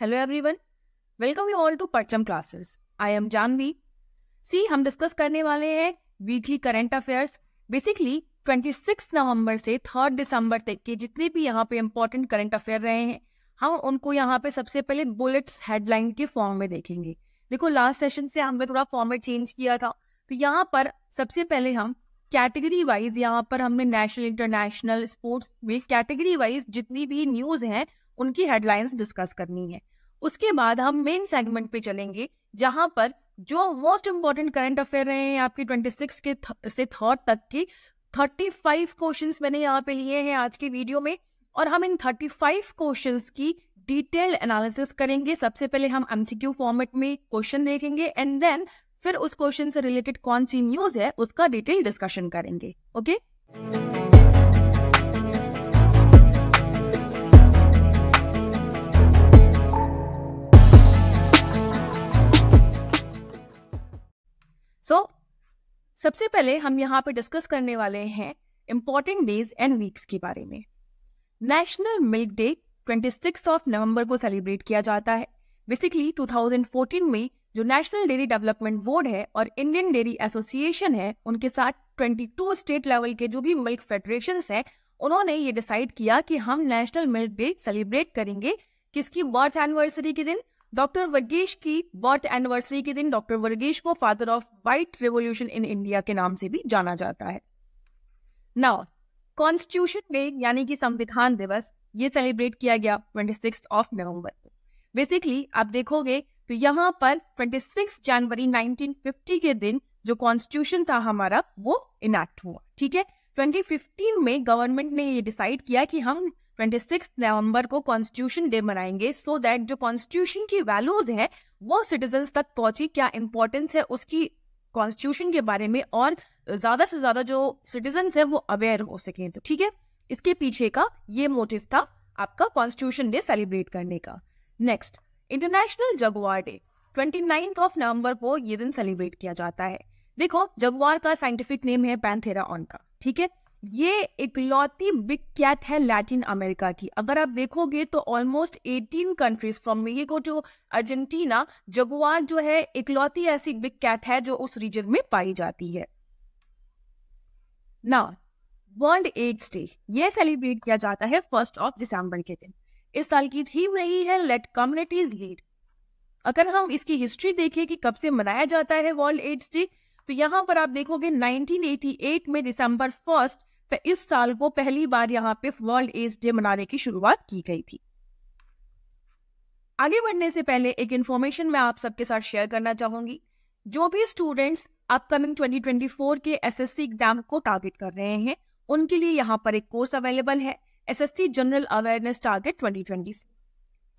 Hello everyone welcome you all to Parcham classes I am Janvi see हम discuss करने वाले हैं वीकली करंट अफेयर्स बेसिकली 26 नवंबर से 3 दिसंबर तक के जितने भी यहाँ पे इंपॉर्टेंट करंट अफेयर रहे हैं हम उनको यहाँ पे सबसे पहले बुलेट्स हेडलाइन के फॉर्म में देखेंगे देखो लास्ट सेशन से हमने थोड़ा फॉर्मेट चेंज किया था तो यहाँ पर सबसे पहले हम कैटेगरी वाइज यहाँ पर हमने national international sports week category wise जितनी भी न्यूज हैं उनकी हेडलाइंस डिस्कस करनी है उसके बाद हम मेन सेगमेंट पे चलेंगे जहां पर जो मोस्ट इंपॉर्टेंट करंट अफेयर रहे हैं आपके सिक्स के थ, से थर्ड तक की फाइव क्वेश्चन मैंने यहाँ पे लिए हैं आज की वीडियो में और हम इन थर्टी फाइव क्वेश्चन की डिटेल एनालिसिस करेंगे सबसे पहले हम एमसीक्यू फॉर्मेट में क्वेश्चन देखेंगे एंड देन फिर उस क्वेश्चन से रिलेटेड कौन सी न्यूज है उसका डिटेल डिस्कशन करेंगे ओके okay? सो so, सबसे पहले हम यहाँ पर डिस्कस करने वाले हैं इम्पोर्टेंट डेज एंड वीक्स के बारे में national milk day 26 of November को सेलिब्रेट किया जाता है बेसिकली 2014 में जो नेशनल डेयरी डेवलपमेंट बोर्ड है और इंडियन डेयरी एसोसिएशन है उनके साथ 22 स्टेट लेवल के जो भी मिल्क फेडरेशन है उन्होंने ये डिसाइड किया कि हम नेशनल मिल्क डे सेलिब्रेट करेंगे किसकी बर्थ एनिवर्सरी के दिन डॉक्टर वर्गीश की बर्थ एनिवर्सरी के दिन डॉक्टर वर्गीश को father of white revolution in India के नाम से भी जाना जाता है नाउ कॉन्स्टिट्यूशन डे यानी कि संविधान दिवस ये सेलिब्रेट किया गया ट्वेंटी ऑफ नवम्बर को बेसिकली आप देखोगे तो यहाँ पर 26 जनवरी 1950 के दिन जो कॉन्स्टिट्यूशन था हमारा वो इनैक्ट हुआ ठीक है 2015 में गवर्नमेंट ने ये डिसाइड किया कि हम ट्वेंटी नवंबर को कॉन्स्टिट्यूशन डे मनाएंगे सो so दैट जो कॉन्स्टिट्यूशन की वैल्यूज हैं वो सिटीजन तक पहुंची क्या इंपॉर्टेंस है उसकी कॉन्स्टिट्यूशन के बारे में और ज्यादा से ज्यादा जो सिटीजन है वो अवेयर हो सके तो ठीक है इसके पीछे का ये मोटिव था आपका कॉन्स्टिट्यूशन डे सेलिब्रेट करने का next international jaguar day twenty of November को ये दिन सेलिब्रेट किया जाता है देखो जगवार का साइंटिफिक नेम है पैंथेरा ऑन का ठीक है ये इकलौती बिग कैट है लैटिन अमेरिका की अगर आप देखोगे तो almost 18 countries from Mexico to Argentina jaguar जो है इकलौती ऐसी बिग कैट है जो उस रीजन में पाई जाती है ना वर्ल्ड एड्स डे ये सेलिब्रेट किया जाता है फर्स्ट ऑफ दिसंबर के दिन इस साल की थीम रही है लेट कम्युनिटीज लीड अगर हम इसकी हिस्ट्री देखें कि कब से मनाया जाता है वर्ल्ड एड्स डे तो यहां पर आप देखोगे 1988 में दिसंबर फर्स्ट तो इस साल को पहली बार यहाँ पे वर्ल्ड एड्स डे मनाने की शुरुआत की गई थी आगे बढ़ने से पहले एक इंफॉर्मेशन मैं आप सबके साथ शेयर करना चाहूंगी जो भी स्टूडेंट्स अपकमिंग 2024 के एसएससी एग्जाम को टारगेट कर रहे हैं उनके लिए यहाँ पर एक कोर्स अवेलेबल है SSC general awareness target twenty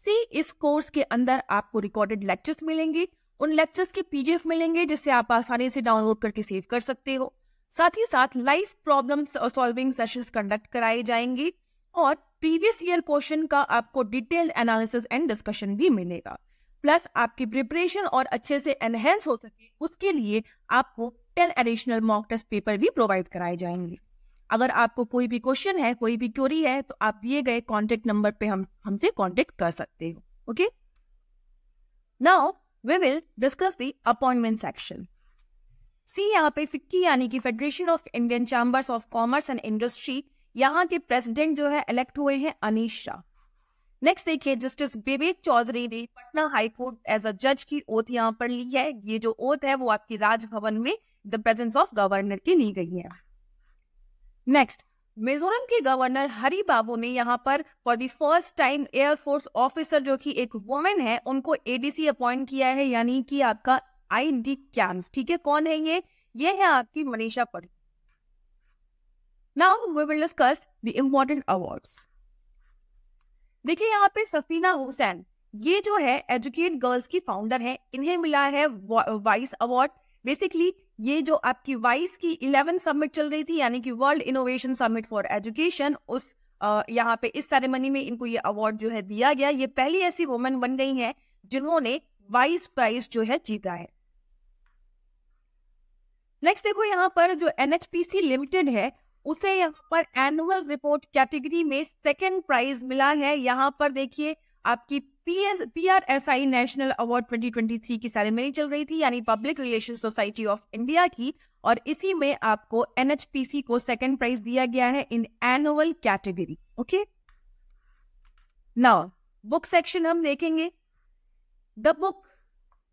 C इस कोर्स के अंदर आपको रिकॉर्डेड लेक्चर्स मिलेंगे उन लेक्चर्स के पीजीएफ मिलेंगे जिसे आप आसानी से डाउनलोड करके सेव कर सकते हो साथ ही साथ life problem solving sessions conduct कराए जाएंगे और प्रीवियस ईयर क्वेश्चन का आपको डिटेल्ड एनालिसिस एंड डिस्कशन भी मिलेगा प्लस आपकी प्रिपरेशन और अच्छे से एनहेंस हो सके उसके लिए आपको ten additional mock test paper भी प्रोवाइड कराए जाएंगे अगर आपको कोई भी क्वेश्चन है कोई भी क्योरी है तो आप दिए गए कॉन्टेक्ट नंबर पे हम हमसे कॉन्टेक्ट कर सकते हो okay now we will discuss the appointment section see यहाँ पे फिक्की यानी कि Federation of Indian Chambers of Commerce and Industry यहाँ के प्रेसिडेंट जो है इलेक्ट हुए हैं अनिश शाह नेक्स्ट देखिए जस्टिस विवेक चौधरी ने पटना हाईकोर्ट एज अ जज की ओथ यहाँ पर ली है ये जो ओथ है वो आपकी राजभवन में द प्रेजेंस ऑफ गवर्नर की ली गई है नेक्स्ट मिजोरम के गवर्नर हरी बाबू ने यहाँ पर for the first time air force officer जो कि एक वुमेन है उनको एडीसी अपॉइंट किया है यानी कि आपका आई डी कैम्प ठीक है कौन है ये ये है आपकी मनीषा पर now we will discuss the important award देखिए यहाँ पे सफीना हुसैन ये जो है एजुकेट गर्ल्स की फाउंडर है इन्हें मिला है वाइस अवार्ड बेसिकली ये जो आपकी वाइस की इलेवन समिट चल रही थी यानी कि world innovation summit for education उस यहाँ पे इस सेरेमनी में इनको ये अवार्ड जो है दिया गया ये पहली ऐसी वुमेन बन गई है जिन्होंने वाइस प्राइज जो है जीता है नेक्स्ट देखो यहाँ पर जो एनएचपीसी लिमिटेड है उसे यहाँ पर एनुअल रिपोर्ट कैटेगरी में सेकेंड प्राइज मिला है यहाँ पर देखिए आपकी पीआरएसआई नेशनल अवार्ड 2023 की सेरेमनी चल रही थी यानी public relation society of India की और इसी में आपको एनएचपीसी को सेकेंड प्राइज दिया गया है in annual category okay now book section हम देखेंगे द बुक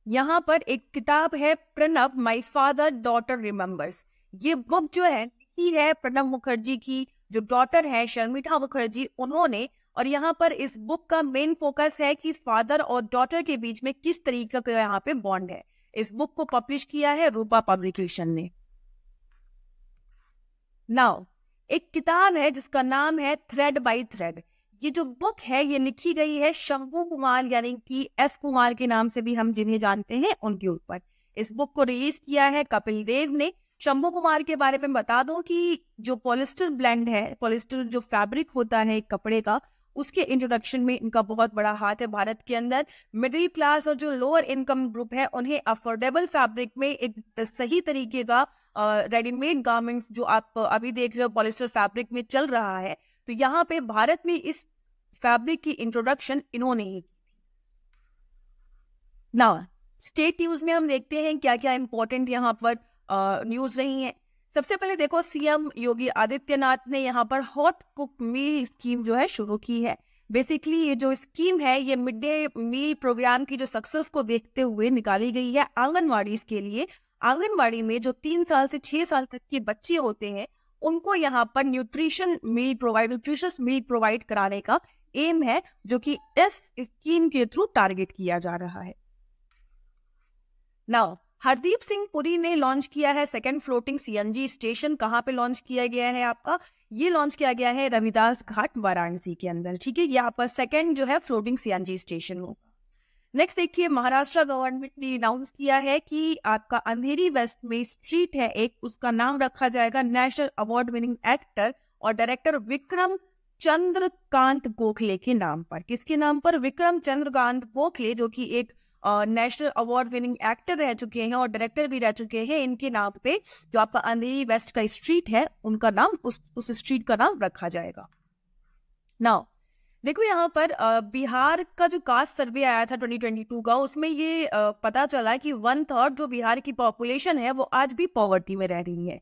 यहाँ पर एक किताब है Pranab my father daughter remembers ये बुक जो है लिखी है प्रणब मुखर्जी की जो डॉटर है शर्मिठा मुखर्जी उन्होंने और यहाँ पर इस बुक का मेन फोकस है कि फादर और डॉटर के बीच में किस तरीके का यहाँ पे बॉन्ड है इस बुक को पब्लिश किया है रूपा पब्लिकेशन ने नाउ एक किताब है जिसका नाम है थ्रेड बाई थ्रेड ये जो बुक है ये लिखी गई है शंभू कुमार यानी कि एस कुमार के नाम से भी हम जिन्हें जानते हैं उनके ऊपर इस बुक को रिलीज किया है कपिल देव ने शंभू कुमार के बारे में बता दूं कि जो पॉलिस्टर ब्लेंड है पॉलिस्टर जो फैब्रिक होता है कपड़े का उसके इंट्रोडक्शन में इनका बहुत बड़ा हाथ है भारत के अंदर मिडिल क्लास और जो लोअर इनकम ग्रुप है उन्हें अफोर्डेबल फैब्रिक में एक सही तरीके का रेडीमेड गार्मेंट्स जो आप अभी देख रहे हो पॉलिस्टर फैब्रिक में चल रहा है तो यहाँ पे भारत में इस फैब्रिक की इंट्रोडक्शन इन्होंने ही ना स्टेट न्यूज में हम देखते हैं क्या क्या इंपॉर्टेंट यहाँ पर न्यूज रही है सबसे पहले देखो सीएम योगी आदित्यनाथ ने यहाँ पर हॉट कुक मील स्कीम जो है शुरू की है बेसिकली ये जो स्कीम है ये मिड डे मील प्रोग्राम की जो सक्सेस को देखते हुए निकाली गई है आंगनवाड़ी के लिए आंगनवाड़ी में जो तीन साल से छह साल तक के बच्चे होते हैं उनको यहाँ पर nutrition meal provide nutritious meal provide कराने का एम है जो कि इस स्कीम के थ्रू टारगेट किया जा रहा है नाउ हरदीप सिंह पुरी ने लॉन्च किया है सेकेंड फ्लोटिंग सीएनजी स्टेशन कहाँ पे लॉन्च किया गया है आपका ये लॉन्च किया गया है रविदास घाट वाराणसी के अंदर ठीक है यहाँ पर सेकेंड जो है फ्लोटिंग सीएनजी स्टेशन होगा नेक्स्ट देखिए महाराष्ट्र गवर्नमेंट ने अनाउंस किया है कि आपका अंधेरी वेस्ट में स्ट्रीट है एक उसका नाम रखा जाएगा नेशनल अवार्ड विनिंग एक्टर और डायरेक्टर विक्रम चंद्रकांत गोखले के नाम पर किसके नाम पर विक्रम चंद्रकांत गोखले जो कि एक नेशनल अवार्ड विनिंग एक्टर रह चुके हैं और डायरेक्टर भी रह चुके हैं इनके नाम पे जो आपका अंधेरी वेस्ट का स्ट्रीट है उनका नाम उस उस स्ट्रीट का नाम रखा जाएगा नाउ देखो यहाँ पर बिहार का जो कास्ट सर्वे आया था 2022 का उसमें ये पता चला कि वन थर्ड जो बिहार की पॉपुलेशन है वो आज भी पॉवर्टी में रह रही है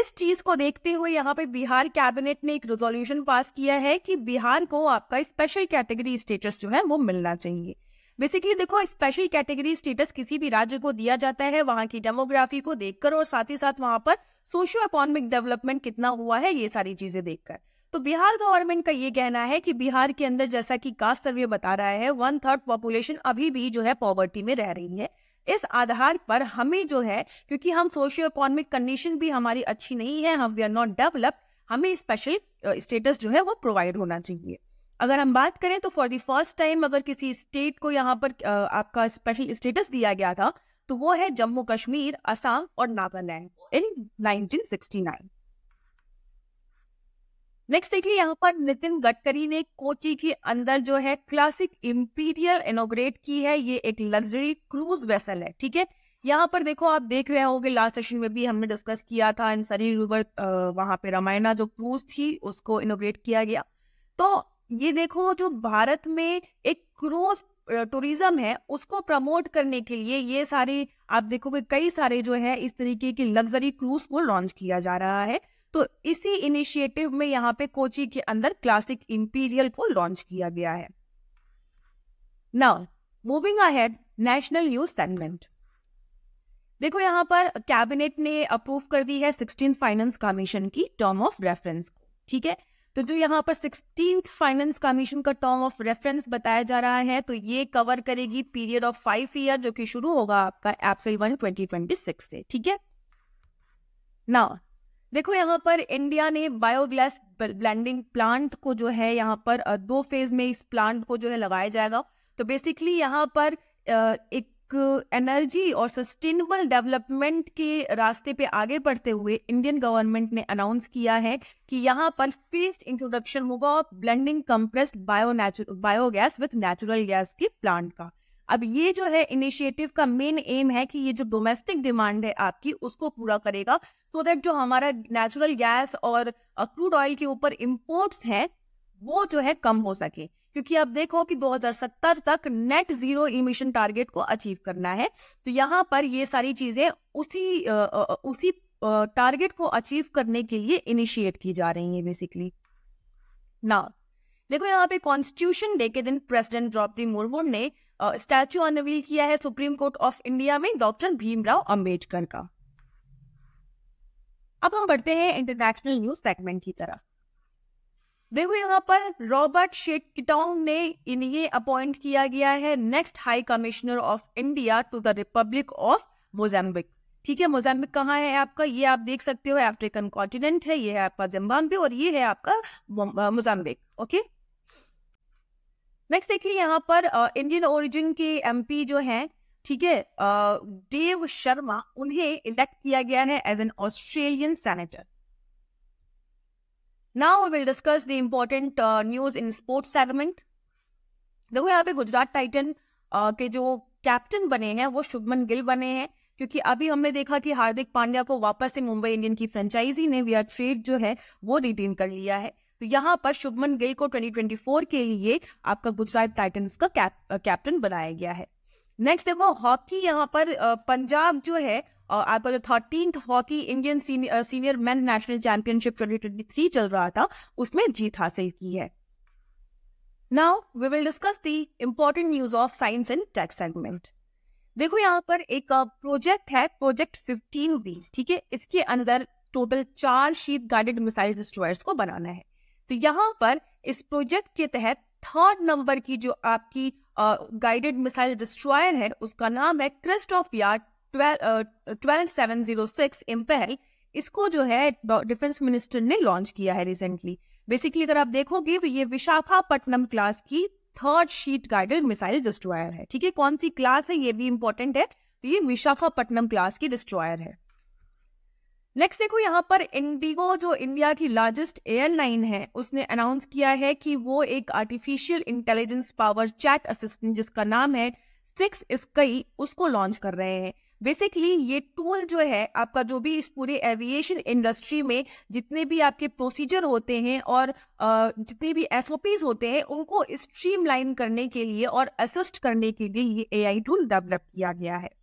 इस चीज को देखते हुए यहाँ पे बिहार कैबिनेट ने एक रेजोल्यूशन पास किया है कि बिहार को आपका स्पेशल कैटेगरी स्टेटस जो है वो मिलना चाहिए बेसिकली देखो स्पेशल कैटेगरी स्टेटस किसी भी राज्य को दिया जाता है वहां की डेमोग्राफी को देखकर और साथ ही साथ वहां पर सोशियो इकोनॉमिक डेवलपमेंट कितना हुआ है ये सारी चीजें देखकर तो बिहार गवर्नमेंट का ये कहना है कि बिहार के अंदर जैसा कि कास्ट सर्वे बता रहा है वन थर्ड पॉपुलेशन अभी भी जो है पॉवर्टी में रह रही है इस आधार पर हमें जो है क्योंकि हम सोशियो इकोनॉमिक कंडीशन भी हमारी अच्छी नहीं है हम वी आर नॉट डेवलप्ड हमें स्पेशल स्टेटस जो है वो प्रोवाइड होना चाहिए अगर हम बात करें तो फॉर द फर्स्ट टाइम अगर किसी स्टेट को यहाँ पर आपका स्पेशल स्टेटस दिया गया था तो वो है जम्मू कश्मीर असम और नागालैंड इन 1969 नेक्स्ट देखिए यहाँ पर नितिन गडकरी ने कोची के अंदर जो है क्लासिक इम्पीरियल इनोग्रेट की है ये एक लग्जरी क्रूज वेसल है ठीक है यहाँ पर देखो आप देख रहे होंगे लास्ट सेशन में भी हमने डिस्कस किया था इन सनी रूबर वहां पे रामायणा जो क्रूज थी उसको इनोग्रेट किया गया तो ये देखो जो भारत में एक क्रूज टूरिज्म है उसको प्रमोट करने के लिए ये सारे आप देखोगे कई सारे जो है इस तरीके की लग्जरी क्रूज को लॉन्च किया जा रहा है तो इसी इनिशिएटिव में यहाँ पे कोची के अंदर क्लासिक इंपीरियल को लॉन्च किया गया है now moving ahead national news segment देखो यहाँ पर कैबिनेट ने अप्रूव कर दी है सिक्सटीन फाइनेंस कमीशन की टर्म ऑफ रेफरेंस को ठीक है तो जो यहाँ पर सिक्सटीन फाइनेंस कमीशन का टर्म ऑफ रेफरेंस बताया जा रहा है तो ये कवर करेगी पीरियड ऑफ फाइव ईयर जो कि शुरू होगा आपका April one twenty twenty six से ठीक है ना देखो यहाँ पर इंडिया ने बायोगैस ब्लैंडिंग प्लांट को जो है यहाँ पर दो फेज में इस प्लांट को जो है लगाया जाएगा तो बेसिकली यहाँ पर एक एनर्जी और सस्टेनेबल डेवलपमेंट के रास्ते पे आगे बढ़ते हुए इंडियन गवर्नमेंट ने अनाउंस किया है कि यहाँ पर फेस्ट इंट्रोडक्शन होगा blending blending compressed bio biogas with natural gas के प्लांट का अब ये जो है इनिशिएटिव का मेन एम है कि ये जो डोमेस्टिक डिमांड है आपकी उसको पूरा करेगा सो so दैट जो हमारा नेचुरल गैस और क्रूड ऑयल के ऊपर इम्पोर्ट्स हैं वो जो है कम हो सके क्योंकि अब देखो कि 2070 तक नेट जीरो इमिशन टारगेट को अचीव करना है तो यहाँ पर ये सारी चीजें उसी उसी टारगेट को अचीव करने के लिए इनिशिएट की जा रही है बेसिकली ना देखो यहाँ पे कॉन्स्टिट्यूशन डे के दिन प्रेसिडेंट द्रौपदी मुर्मू ने स्टैच्यू अनवील किया है सुप्रीम कोर्ट ऑफ इंडिया में डॉक्टर भीमराव अंबेडकर का अब हम बढ़ते हैं इंटरनेशनल न्यूज सेगमेंट की तरफ देखो यहाँ पर रॉबर्ट शेटकिटोंग ने इन्हें अपॉइंट किया गया है next high commissioner of India to the republic of Mozambique ठीक है मोजाम्बिक कहाँ है आपका ये आप देख सकते हो अफ्रीकन कॉन्टिनेंट है ये है आपका जिम्बाब्वे और ये है आपका मोजाम्बिक ओके नेक्स्ट देखिए यहाँ पर इंडियन ओरिजिन के एमपी जो हैं ठीक है डेव शर्मा उन्हें इलेक्ट किया गया है as an Australian senator now will discuss the important news in sports segment देखो यहाँ पे गुजरात टाइटन uh, के जो कैप्टन बने हैं वो शुभमन गिल बने हैं क्योंकि अभी हमने देखा कि हार्दिक पांड्या को वापस से मुंबई इंडियन की फ्रेंचाइजी ने वी आर ट्रेड जो है वो रिटेन कर लिया है तो यहाँ पर शुभमन गिल को 2024 के लिए आपका गुजरात टाइटन्स का कैप्टन बनाया गया है नेक्स्ट देखो हॉकी यहाँ पर पंजाब जो है आपका जो thirteen hockey Indian senior men national championship 2023 चल रहा था उसमें जीत हासिल की है now we will discuss the important news of science and tech segment देखो यहाँ पर एक प्रोजेक्ट है प्रोजेक्ट फिफ्टीन बी ठीक है इसके अंदर टोटल चार शीत गाइडेड मिसाइल डिस्ट्रॉयर्स को बनाना है तो यहाँ पर इस प्रोजेक्ट के तहत थर्ड नंबर की जो आपकी गाइडेड मिसाइल डिस्ट्रॉयर है उसका नाम है क्रिस्ट of yard twelve seven zero six इसको जो है डिफेंस मिनिस्टर ने लॉन्च किया है रिसेंटली बेसिकली अगर आप देखोगे तो ये विशाखापट्टनम क्लास की third ship guided missile destroyer है ठीक है कौन सी क्लास है ये भी इंपॉर्टेंट है तो ये विशाखापट्टनम क्लास की डिस्ट्रॉयर है नेक्स्ट देखो यहाँ पर इंडिगो जो इंडिया की लार्जेस्ट एयरलाइन है उसने अनाउंस किया है कि वो एक artificial intelligence power chat assistant जिसका नाम है सिक्स स्कई उसको लॉन्च कर रहे हैं बेसिकली ये टूल जो है आपका जो भी इस पूरे एविएशन इंडस्ट्री में जितने भी आपके प्रोसीजर होते हैं और जितने भी एसओपीज होते हैं उनको स्ट्रीमलाइन करने के लिए और असिस्ट करने के लिए ये एआई टूल डेवलप किया गया है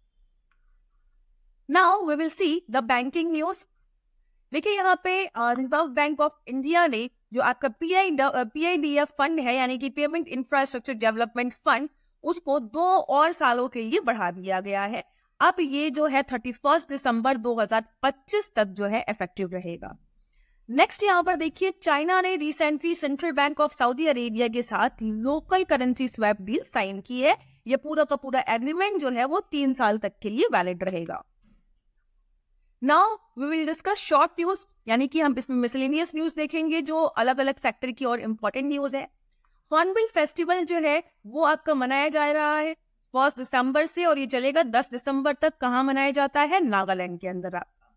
now we will see the banking news देखिए यहाँ पे रिजर्व बैंक ऑफ इंडिया ने जो आपका P I P I D F fund है यानी कि पेमेंट इंफ्रास्ट्रक्चर डेवलपमेंट फंड उसको दो और सालों के लिए बढ़ा दिया गया है अब ये जो है थर्टी फर्स्ट दिसंबर 2025 तक जो है इफेक्टिव रहेगा नेक्स्ट यहाँ पर देखिए चाइना ने recently central bank of Saudi Arabia के साथ local currency swap deal sign की है ये पूरा का पूरा एग्रीमेंट जो है वो तीन साल तक के लिए वैलिड रहेगा now we will discuss short news यानी कि हम इसमें मिसलिनियस न्यूज देखेंगे जो अलग अलग फैक्टर की और इम्पोर्टेंट न्यूज है हॉर्नबिल फेस्टिवल जो है वो आपका मनाया जा रहा है फर्स्ट दिसंबर से और ये चलेगा दस दिसंबर तक कहाँ मनाया जाता है नागालैंड के अंदर आपका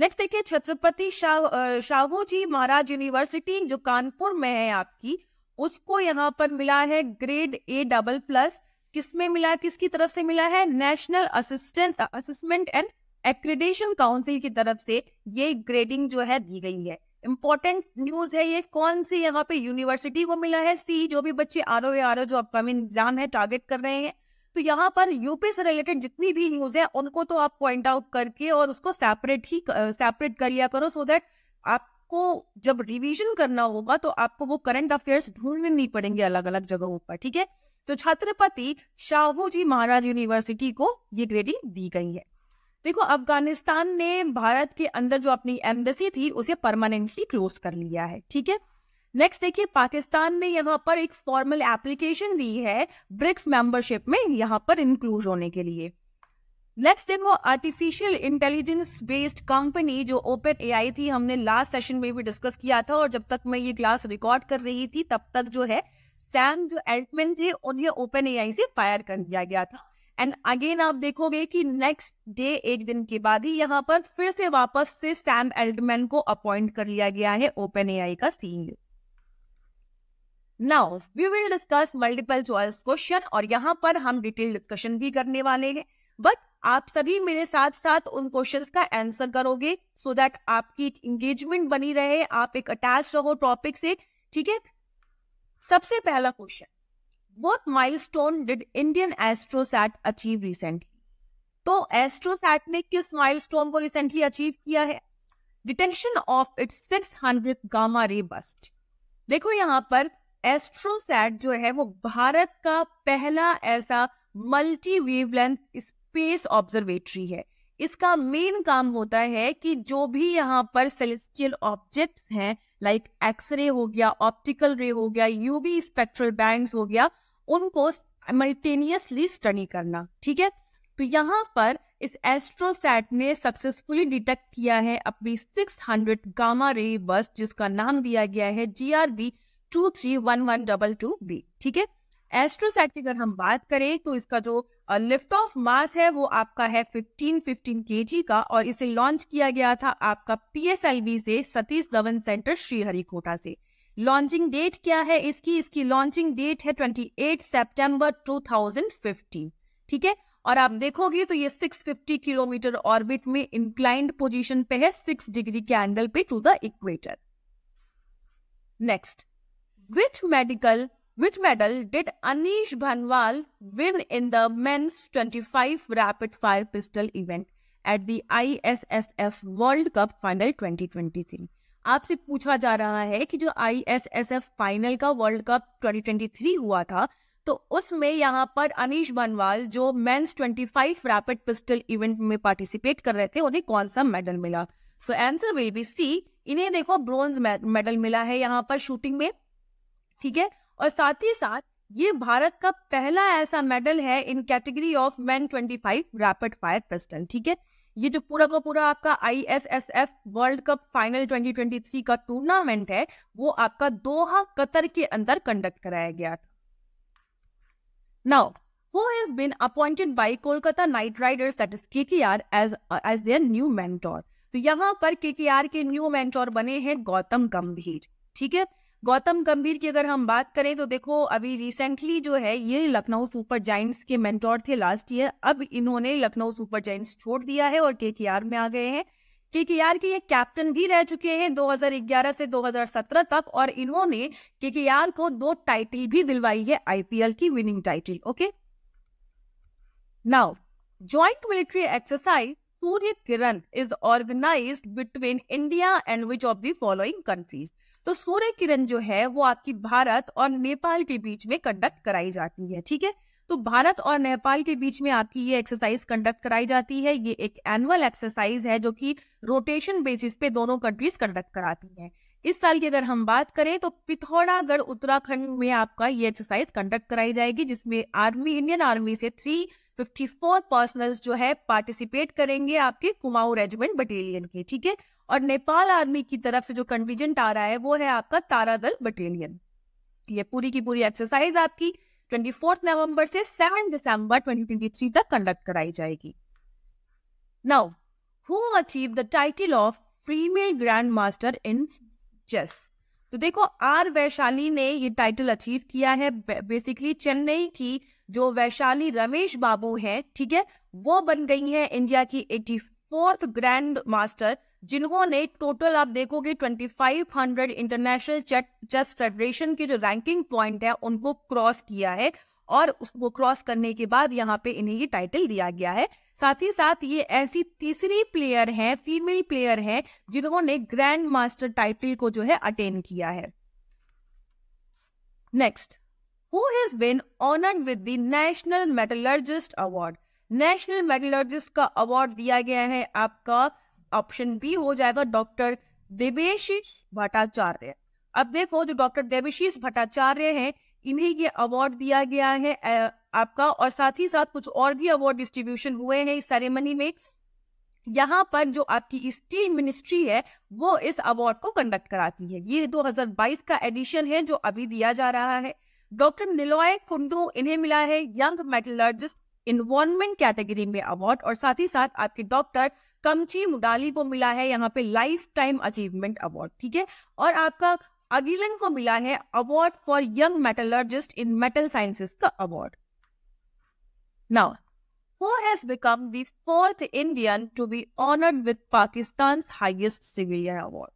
नेक्स्ट देखिए छत्रपति शाह शाहू जी महाराज यूनिवर्सिटी जो कानपुर में है आपकी उसको यहाँ पर मिला है ग्रेड ए डबल प्लस किसमें मिला किसकी तरफ से मिला है national assistant assessment and accreditation council की तरफ से ये ग्रेडिंग जो है दी गई है इंपॉर्टेंट न्यूज है ये कौन सी यहाँ पे यूनिवर्सिटी को मिला है सी जो भी बच्चे आर ओ आर जो अपकमिंग एग्जाम है टारगेट कर रहे हैं तो यहाँ पर यूपी से रिलेटेड जितनी भी न्यूज है उनको तो आप पॉइंट आउट करके और उसको सेपरेट ही सेपरेट कर लिया करो सो देट दैट आपको जब रिविजन करना होगा तो आपको वो करंट अफेयर्स ढूंढने नहीं पड़ेंगे अलग अलग जगहों पर ठीक है तो छत्रपति शाहू जी महाराज यूनिवर्सिटी को ये ग्रेडिंग दी गई है देखो अफगानिस्तान ने भारत के अंदर जो अपनी एम्बेसी थी उसे परमानेंटली क्लोज कर लिया है ठीक है नेक्स्ट देखिए पाकिस्तान ने यहाँ पर एक फॉर्मल एप्लीकेशन दी है ब्रिक्स मेंबरशिप में यहाँ पर इंक्लूड होने के लिए नेक्स्ट देखो आर्टिफिशियल इंटेलिजेंस बेस्ड कंपनी जो ओपन एआई थी हमने लास्ट सेशन में भी डिस्कस किया था और जब तक मैं ये क्लास रिकॉर्ड कर रही थी तब तक जो है सैम जो एल्टमेन थे उन्हें ओपन एआई से फायर कर दिया गया था एंड अगेन आप देखोगे कि नेक्स्ट डे एक दिन के बाद ही यहाँ पर फिर से वापस से सैम एल्डमैन को अपॉइंट कर लिया गया है ओपन एआई का CEO now we will discuss multiple choice question और यहाँ पर हम डिटेल डिस्कशन भी करने वाले हैं बट आप सभी मेरे साथ साथ उन क्वेश्चंस का आंसर करोगे सो so दैट आपकी इंगेजमेंट बनी रहे आप एक अटैच रहो टॉपिक से ठीक है सबसे पहला question what milestone did Indian Astrosat achieve recently? तो एस्ट्रोसैट ने किस माइलस्टोन को रिसेंटली अचीव किया है detection of its six hundred gamma ray burst देखो यहाँ पर एस्ट्रोसैट जो है वो भारत का पहला ऐसा मल्टी वेवलेंथ स्पेस ऑब्जर्वेटरी है इसका मेन काम होता है कि जो भी यहाँ पर सेलेस्टियल ऑब्जेक्ट्स हैं लाइक एक्सरे हो गया ऑप्टिकल रे हो गया यूवी स्पेक्ट्रल बैंड्स हो गया उनको मल्टेनियसली स्टडी करना ठीक है तो यहाँ पर इस एस्ट्रोसैट ने सक्सेसफुली डिटेक्ट किया है अपनी 600 गामा रे बस जिसका नाम दिया गया है G R B two three one one double two B ठीक है एस्ट्रोसैट की अगर हम बात करें तो इसका जो लिफ्ट ऑफ मास है वो आपका है 15 15 के का और इसे लॉन्च किया गया था आपका पी से सतीश धवन सेंटर श्रीहरिकोटा से लॉन्चिंग डेट क्या है इसकी इसकी लॉन्चिंग डेट है 28 सितंबर 2015 ठीक है और आप देखोगे तो ये 650 किलोमीटर ऑर्बिट में इंक्लाइंड पोजीशन पे है सिक्स डिग्री के एंगल पे to the equator next which medical which medal did Anish Bhanwal win in the men's 25 rapid fire pistol event at the F world cup final twenty आपसे पूछा जा रहा है कि जो I S S F final का वर्ल्ड कप 2023 हुआ था तो उसमें यहाँ पर अनिश बनवाल जो मेंस 25 रैपिड पिस्टल इवेंट में पार्टिसिपेट कर रहे थे उन्हें कौन सा मेडल मिला so answer will be C इन्हें देखो ब्रॉन्ज मेडल मिला है यहाँ पर शूटिंग में ठीक है और साथ ही साथ ये भारत का पहला ऐसा मेडल है in category of man five rapid fire pistol ठीक है ये जो पूरा का पूरा आपका I S S F world cup final 2023 का टूर्नामेंट है वो आपका दोहा कतर के अंदर कंडक्ट कराया गया था now who has been appointed by Kolkata knight riders that is KKR as as their new mentor तो यहां पर केकेआर के न्यू मेंटोर बने हैं गौतम गंभीर ठीक है गौतम गंभीर की अगर हम बात करें तो देखो अभी रिसेंटली जो है ये लखनऊ सुपर जाइंट्स के मेंटोर थे लास्ट ईयर अब इन्होंने लखनऊ सुपर जाइंट्स छोड़ दिया है और के में आ गए हैं के के ये कैप्टन भी रह चुके हैं 2011 से 2017 तक और इन्होंने के के को दो टाइटल भी दिलवाई है आईपीएल की winning title okay now joint military exercise Surya Kiran is organised between India and which of the following countries तो सूर्य किरण जो है वो आपकी भारत और नेपाल के बीच में कंडक्ट कराई जाती है ठीक है तो भारत और नेपाल के बीच में आपकी ये एक्सरसाइज कंडक्ट कराई जाती है ये एक एनुअल एक्सरसाइज है जो कि रोटेशन बेसिस पे दोनों कंट्रीज कंडक्ट कराती हैं इस साल की अगर हम बात करें तो पिथौरागढ़ उत्तराखंड में आपका ये एक्सरसाइज कंडक्ट कराई जाएगी जिसमें आर्मी इंडियन आर्मी से थ्री फिफ्टी फोर पर्सनल जो है पार्टिसिपेट करेंगे आपके कुमाऊं रेजिमेंट बटालियन के ठीक है और नेपाल आर्मी की तरफ से जो कंटीजेंट आ रहा है वो है आपका तारा दल बटालियन ये पूरी की पूरी एक्सरसाइज आपकी ट्वेंटी फोर्थ नवंबर से सेवन दिसंबर थ्री तक कंडक्ट कराई जाएगी now who achieve the title of female grand master in chess तो देखो आर वैशाली ने ये टाइटल अचीव किया है बेसिकली चेन्नई की जो वैशाली रमेश बाबू है ठीक है वो बन गई है इंडिया की एटी फोर्थ ग्रैंड मास्टर जिन्होंने टोटल आप देखोगे 2500 इंटरनेशनल चेस फेडरेशन के जो रैंकिंग पॉइंट है उनको क्रॉस किया है और उसको क्रॉस करने के बाद यहाँ पे इन्हें ये टाइटल दिया गया है साथ ही साथ ये ऐसी तीसरी प्लेयर हैं फीमेल प्लेयर हैं जिन्होंने ग्रैंड मास्टर टाइटल को जो है अटेन किया है next who has been honoured with the national metallurgist award national metallurgist का अवार्ड दिया गया है आपका ऑप्शन बी हो जाएगा डॉक्टर देवेशीष भट्टाचार्य अब देखो जो डॉक्टर देवेशीष भट्टाचार्य हैं इन्हें ये अवार्ड दिया गया है आपका और साथ ही साथ कुछ और भी अवार्ड डिस्ट्रीब्यूशन हुए हैं इस सेरेमनी में यहाँ पर जो आपकी स्टील मिनिस्ट्री है वो इस अवार्ड को कंडक्ट कराती है ये 2022 का एडिशन है जो अभी दिया जा रहा है डॉक्टर निलोय कुंडू इन्हें मिला है यंग मेटलर्जिस्ट इन्वॉल्वमेंट कैटेगरी में अवार्ड और साथ ही साथ आपके डॉक्टर कमची मुडाली को मिला है यहाँ पे लाइफ टाइम अचीवमेंट अवार्ड ठीक है और आपका अगिलन को मिला है award for young metallurgist in metal sciences का award now who has become the fourth Indian to be honored with Pakistan's highest civilian award.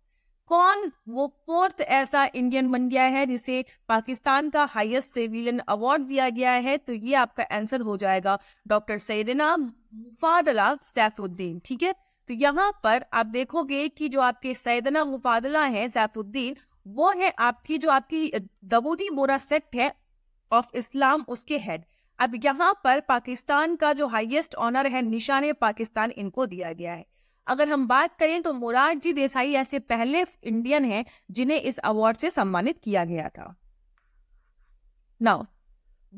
कौन वो फोर्थ ऐसा इंडियन बन गया है जिसे पाकिस्तान का हाईएस्ट सिविलियन अवार्ड दिया गया है तो ये आपका आंसर हो जाएगा डॉक्टर सैदना मुफादला सैफुद्दीन ठीक है तो यहाँ पर आप देखोगे कि जो आपके सैदना मुफादला है सैफुद्दीन वो है आपकी जो आपकी दबूदी बोरा सेक्ट है ऑफ इस्लाम उसके हेड अब यहाँ पर पाकिस्तान का जो हाइएस्ट ऑनर है निशान पाकिस्तान इनको दिया गया है अगर हम बात करें तो मोरारजी देसाई ऐसे पहले इंडियन हैं जिन्हें इस अवार्ड से सम्मानित किया गया था now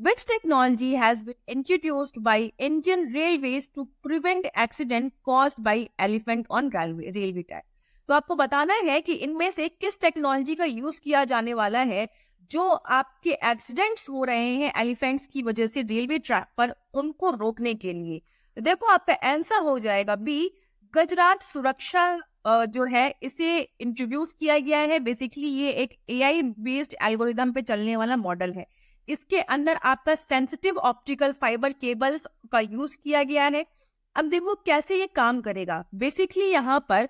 which technology has been introduced by Indian railway to prevent accident cause by elephant on railway railway track? तो आपको बताना है कि इनमें से किस टेक्नोलॉजी का यूज किया जाने वाला है जो आपके एक्सीडेंट्स हो रहे हैं एलिफेंट्स की वजह से रेलवे ट्रैक पर उनको रोकने के लिए तो देखो आपका आंसर हो जाएगा बी गजराज सुरक्षा जो है इसे इंट्रोड्यूस किया गया है बेसिकली ये एक एआई बेस्ड एल्गोरिदम पे चलने वाला मॉडल है इसके अंदर आपका सेंसिटिव ऑप्टिकल फाइबर केबल्स का यूज किया गया है अब देखो कैसे ये काम करेगा बेसिकली यहाँ पर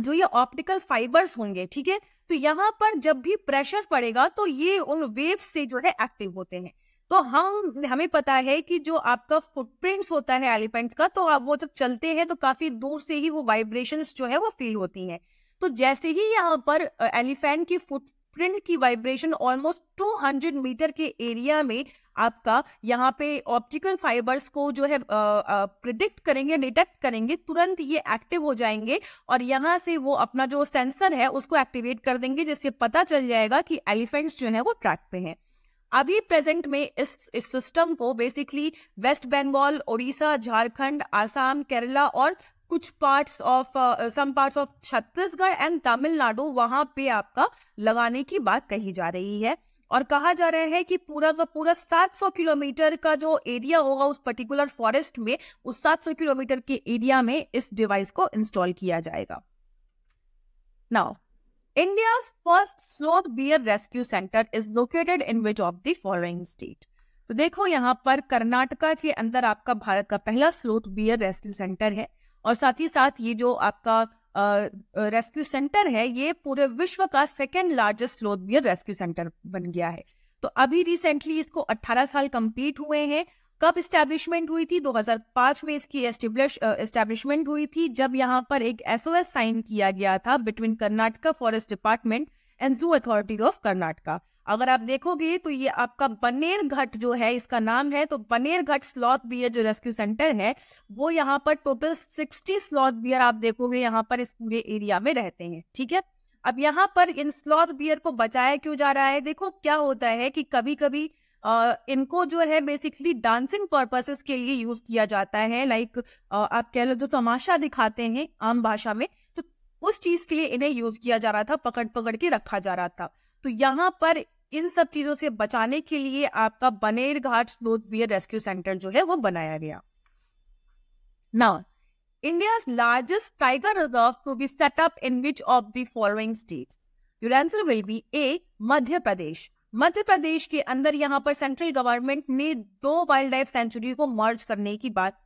जो ये ऑप्टिकल फाइबर्स होंगे ठीक है तो यहाँ पर जब भी प्रेशर पड़ेगा तो ये उन वेव्स से जो है एक्टिव होते हैं तो हम हमें पता है कि जो आपका फुटप्रिंट्स होता है एलिफेंट्स का तो आप वो जब चलते हैं तो काफी दूर से ही वो वाइब्रेशन जो है वो फील होती है तो जैसे ही यहाँ पर एलिफेंट की फुट प्रिंट की वाइब्रेशन ऑलमोस्ट 200 मीटर के एरिया में आपका यहाँ पे ऑप्टिकल फाइबर्स को जो है प्रिडिक्ट करेंगे डिटेक्ट करेंगे तुरंत ये एक्टिव हो जाएंगे और यहाँ से वो अपना जो सेंसर है उसको एक्टिवेट कर देंगे जिससे पता चल जाएगा कि एलिफेंट्स जो है वो ट्रैक पे हैं अभी प्रेजेंट में इस इस सिस्टम को बेसिकली वेस्ट बंगाल ओडिशा झारखंड आसाम केरला और कुछ parts of some parts of Chhattisgarh and Tamil Nadu वहां पे आपका लगाने की बात कही जा रही है और कहा जा रहा है कि पूरा का पूरा 700 किलोमीटर का जो एरिया होगा उस पर्टिकुलर फॉरेस्ट में उस 700 किलोमीटर के एरिया में इस डिवाइस को इंस्टॉल किया जाएगा now India's first sloth bear rescue center is located in which of the following state? तो देखो यहाँ पर कर्नाटका के अंदर आपका भारत का पहला स्लोथ बियर रेस्क्यू सेंटर है और साथ ही साथ ये जो आपका रेस्क्यू सेंटर है ये पूरे विश्व का second largest sloth bear rescue centre बन गया है तो अभी रिसेंटली इसको 18 साल कंप्लीट हुए हैं कब स्टैब्लिशमेंट हुई थी 2005 में इसकी एस्टेब्लिशमेंट हुई थी जब यहाँ पर एक एसओएस साइन किया गया था between Karnataka forest department and zoo authority of Karnataka अगर आप देखोगे तो ये आपका बनेर घट जो है इसका नाम है तो बनेर घट स्लॉथ बियर जो रेस्क्यू सेंटर है वो यहाँ पर टोटल सिक्सटी स्लॉथ बियर आप देखोगे यहाँ पर इस पूरे एरिया में रहते हैं ठीक है अब यहाँ पर इन स्लॉथ बियर को बचाया क्यों जा रहा है देखो क्या होता है कि कभी कभी इनको जो है बेसिकली डांसिंग पर्पसेस के लिए यूज किया जाता है लाइक आप कह लो जो तमाशा दिखाते हैं आम भाषा में तो उस चीज के लिए इन्हें यूज किया जा रहा था पकड़ पकड़ के रखा जा रहा था तो यहाँ पर इन सब चीजों से बचाने के लिए आपका Bannerghatta sloth bear rescue centre जो है वो बनाया गया now India largest tiger reserve to be set up in which of of the following states? Your answer Madhya Pradesh के अंदर यहाँ पर सेंट्रल गवर्नमेंट ने दो वाइल्ड लाइफ सेंचुरी को मर्ज करने की बात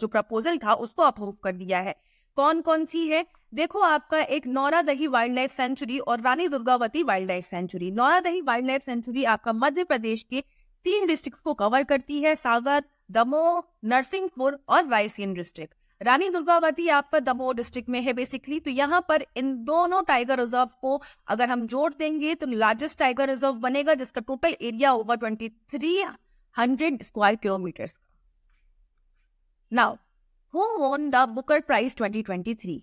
जो प्रपोजल था उसको अप्रूव कर दिया है कौन कौन सी है देखो आपका एक नौरादही वाइल्ड लाइफ सेंचुरी और Rani Durgavati wild life sanctuary Nauradehi wild life sanctuary आपका मध्य प्रदेश के तीन डिस्ट्रिक्ट को कवर करती है सागर दमोह नरसिंहपुर और रायसेन डिस्ट्रिक्ट रानी दुर्गावती आपका दमोह डिस्ट्रिक्ट में है बेसिकली तो यहाँ पर इन दोनों टाइगर रिजर्व को अगर हम जोड़ देंगे तो लार्जेस्ट टाइगर रिजर्व बनेगा जिसका total area over twenty three hundred square kilometre now who won the booker prize three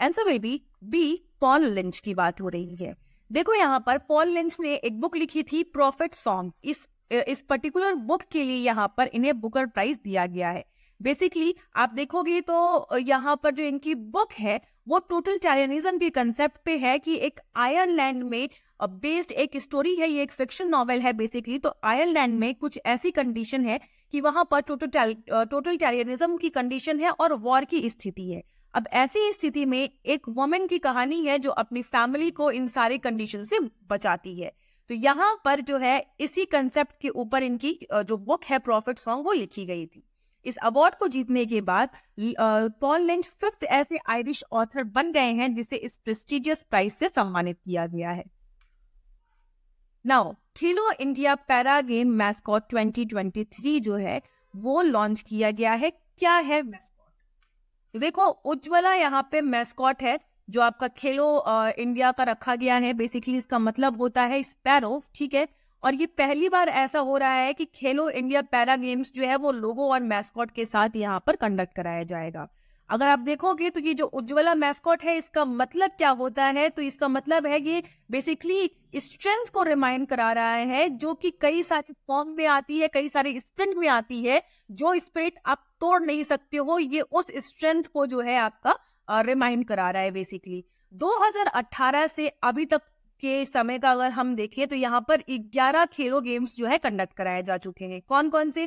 answer will be B Paul Lynch की बात हो रही है देखो यहाँ पर पॉल लिंच ने एक बुक लिखी थी प्रॉफिट सॉन्ग इस इस पर्टिकुलर बुक के लिए यहाँ पर इन्हें बुकर प्राइज दिया गया है बेसिकली आप देखोगे तो यहाँ पर जो इनकी बुक है वो टोटल टेरियनिज्म के कंसेप्ट पे है कि एक आयरलैंड में बेस्ड एक स्टोरी है ये एक फिक्शन नॉवेल है बेसिकली तो आयरलैंड में कुछ ऐसी कंडीशन है कि वहां पर टोटल टोटल टेरियनिज्म की कंडीशन है और वॉर की स्थिति है अब ऐसी स्थिति में एक वुमेन की कहानी है जो अपनी फैमिली को इन सारे कंडीशन से बचाती है तो यहाँ पर जो है इसी कंसेप्ट के ऊपर इनकी जो बुक है प्रॉफिट सॉन्ग वो लिखी गई थी इस अवार्ड को जीतने के बाद पॉल लिंच फिफ्थ ऐसे आयरिश ऑथर बन गए हैं जिसे इस प्रेस्टिजियस प्राइज से सम्मानित किया गया है नाउ खेलो इंडिया पैरा गेम मैस्कॉट 2023 जो है वो लॉन्च किया गया है क्या है मैस्कॉट देखो उज्ज्वला यहाँ पे मैस्कॉट है जो आपका खेलो इंडिया का रखा गया है बेसिकली इसका मतलब होता है स्पैरो ठीक है और ये पहली बार ऐसा हो रहा है कि खेलो इंडिया पैरा गेम्स जो है वो लोगो और मैस्कॉट के साथ यहाँ पर कंडक्ट कराया जाएगा अगर आप देखोगे तो ये जो उज्ज्वला मैस्कॉट है इसका मतलब क्या होता है तो इसका मतलब है ये बेसिकली स्ट्रेंथ को रिमाइंड करा रहा है जो कि कई सारी फॉर्म में आती है कई सारे स्प्रिंट में आती है जो स्प्रिंट आप तोड़ नहीं सकते हो ये उस स्ट्रेंथ को जो है आपका रिमाइंड करा रहा है बेसिकली 2018 से अभी तक के समय का अगर हम देखें तो यहाँ पर 11 खेलो गेम्स जो है कंडक्ट कराए जा चुके हैं कौन कौन से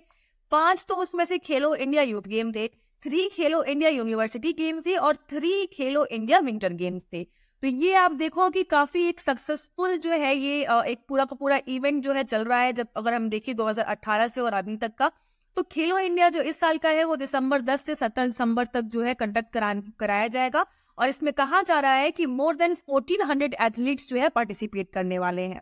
पांच तो उसमें से खेलो इंडिया यूथ गेम थे three Khelo India university game थे और three Khelo India winter games थे तो ये आप देखो कि काफी एक सक्सेसफुल जो है ये एक पूरा का पूरा इवेंट जो है चल रहा है जब अगर हम देखें 2018 से और अभी तक का तो खेलो इंडिया जो इस साल का है वो दिसंबर 10 से 17 दिसंबर तक जो है कंडक्ट कराया जाएगा और इसमें कहा जा रहा है कि मोर देन 1400 एथलीट्स जो है पार्टिसिपेट करने वाले हैं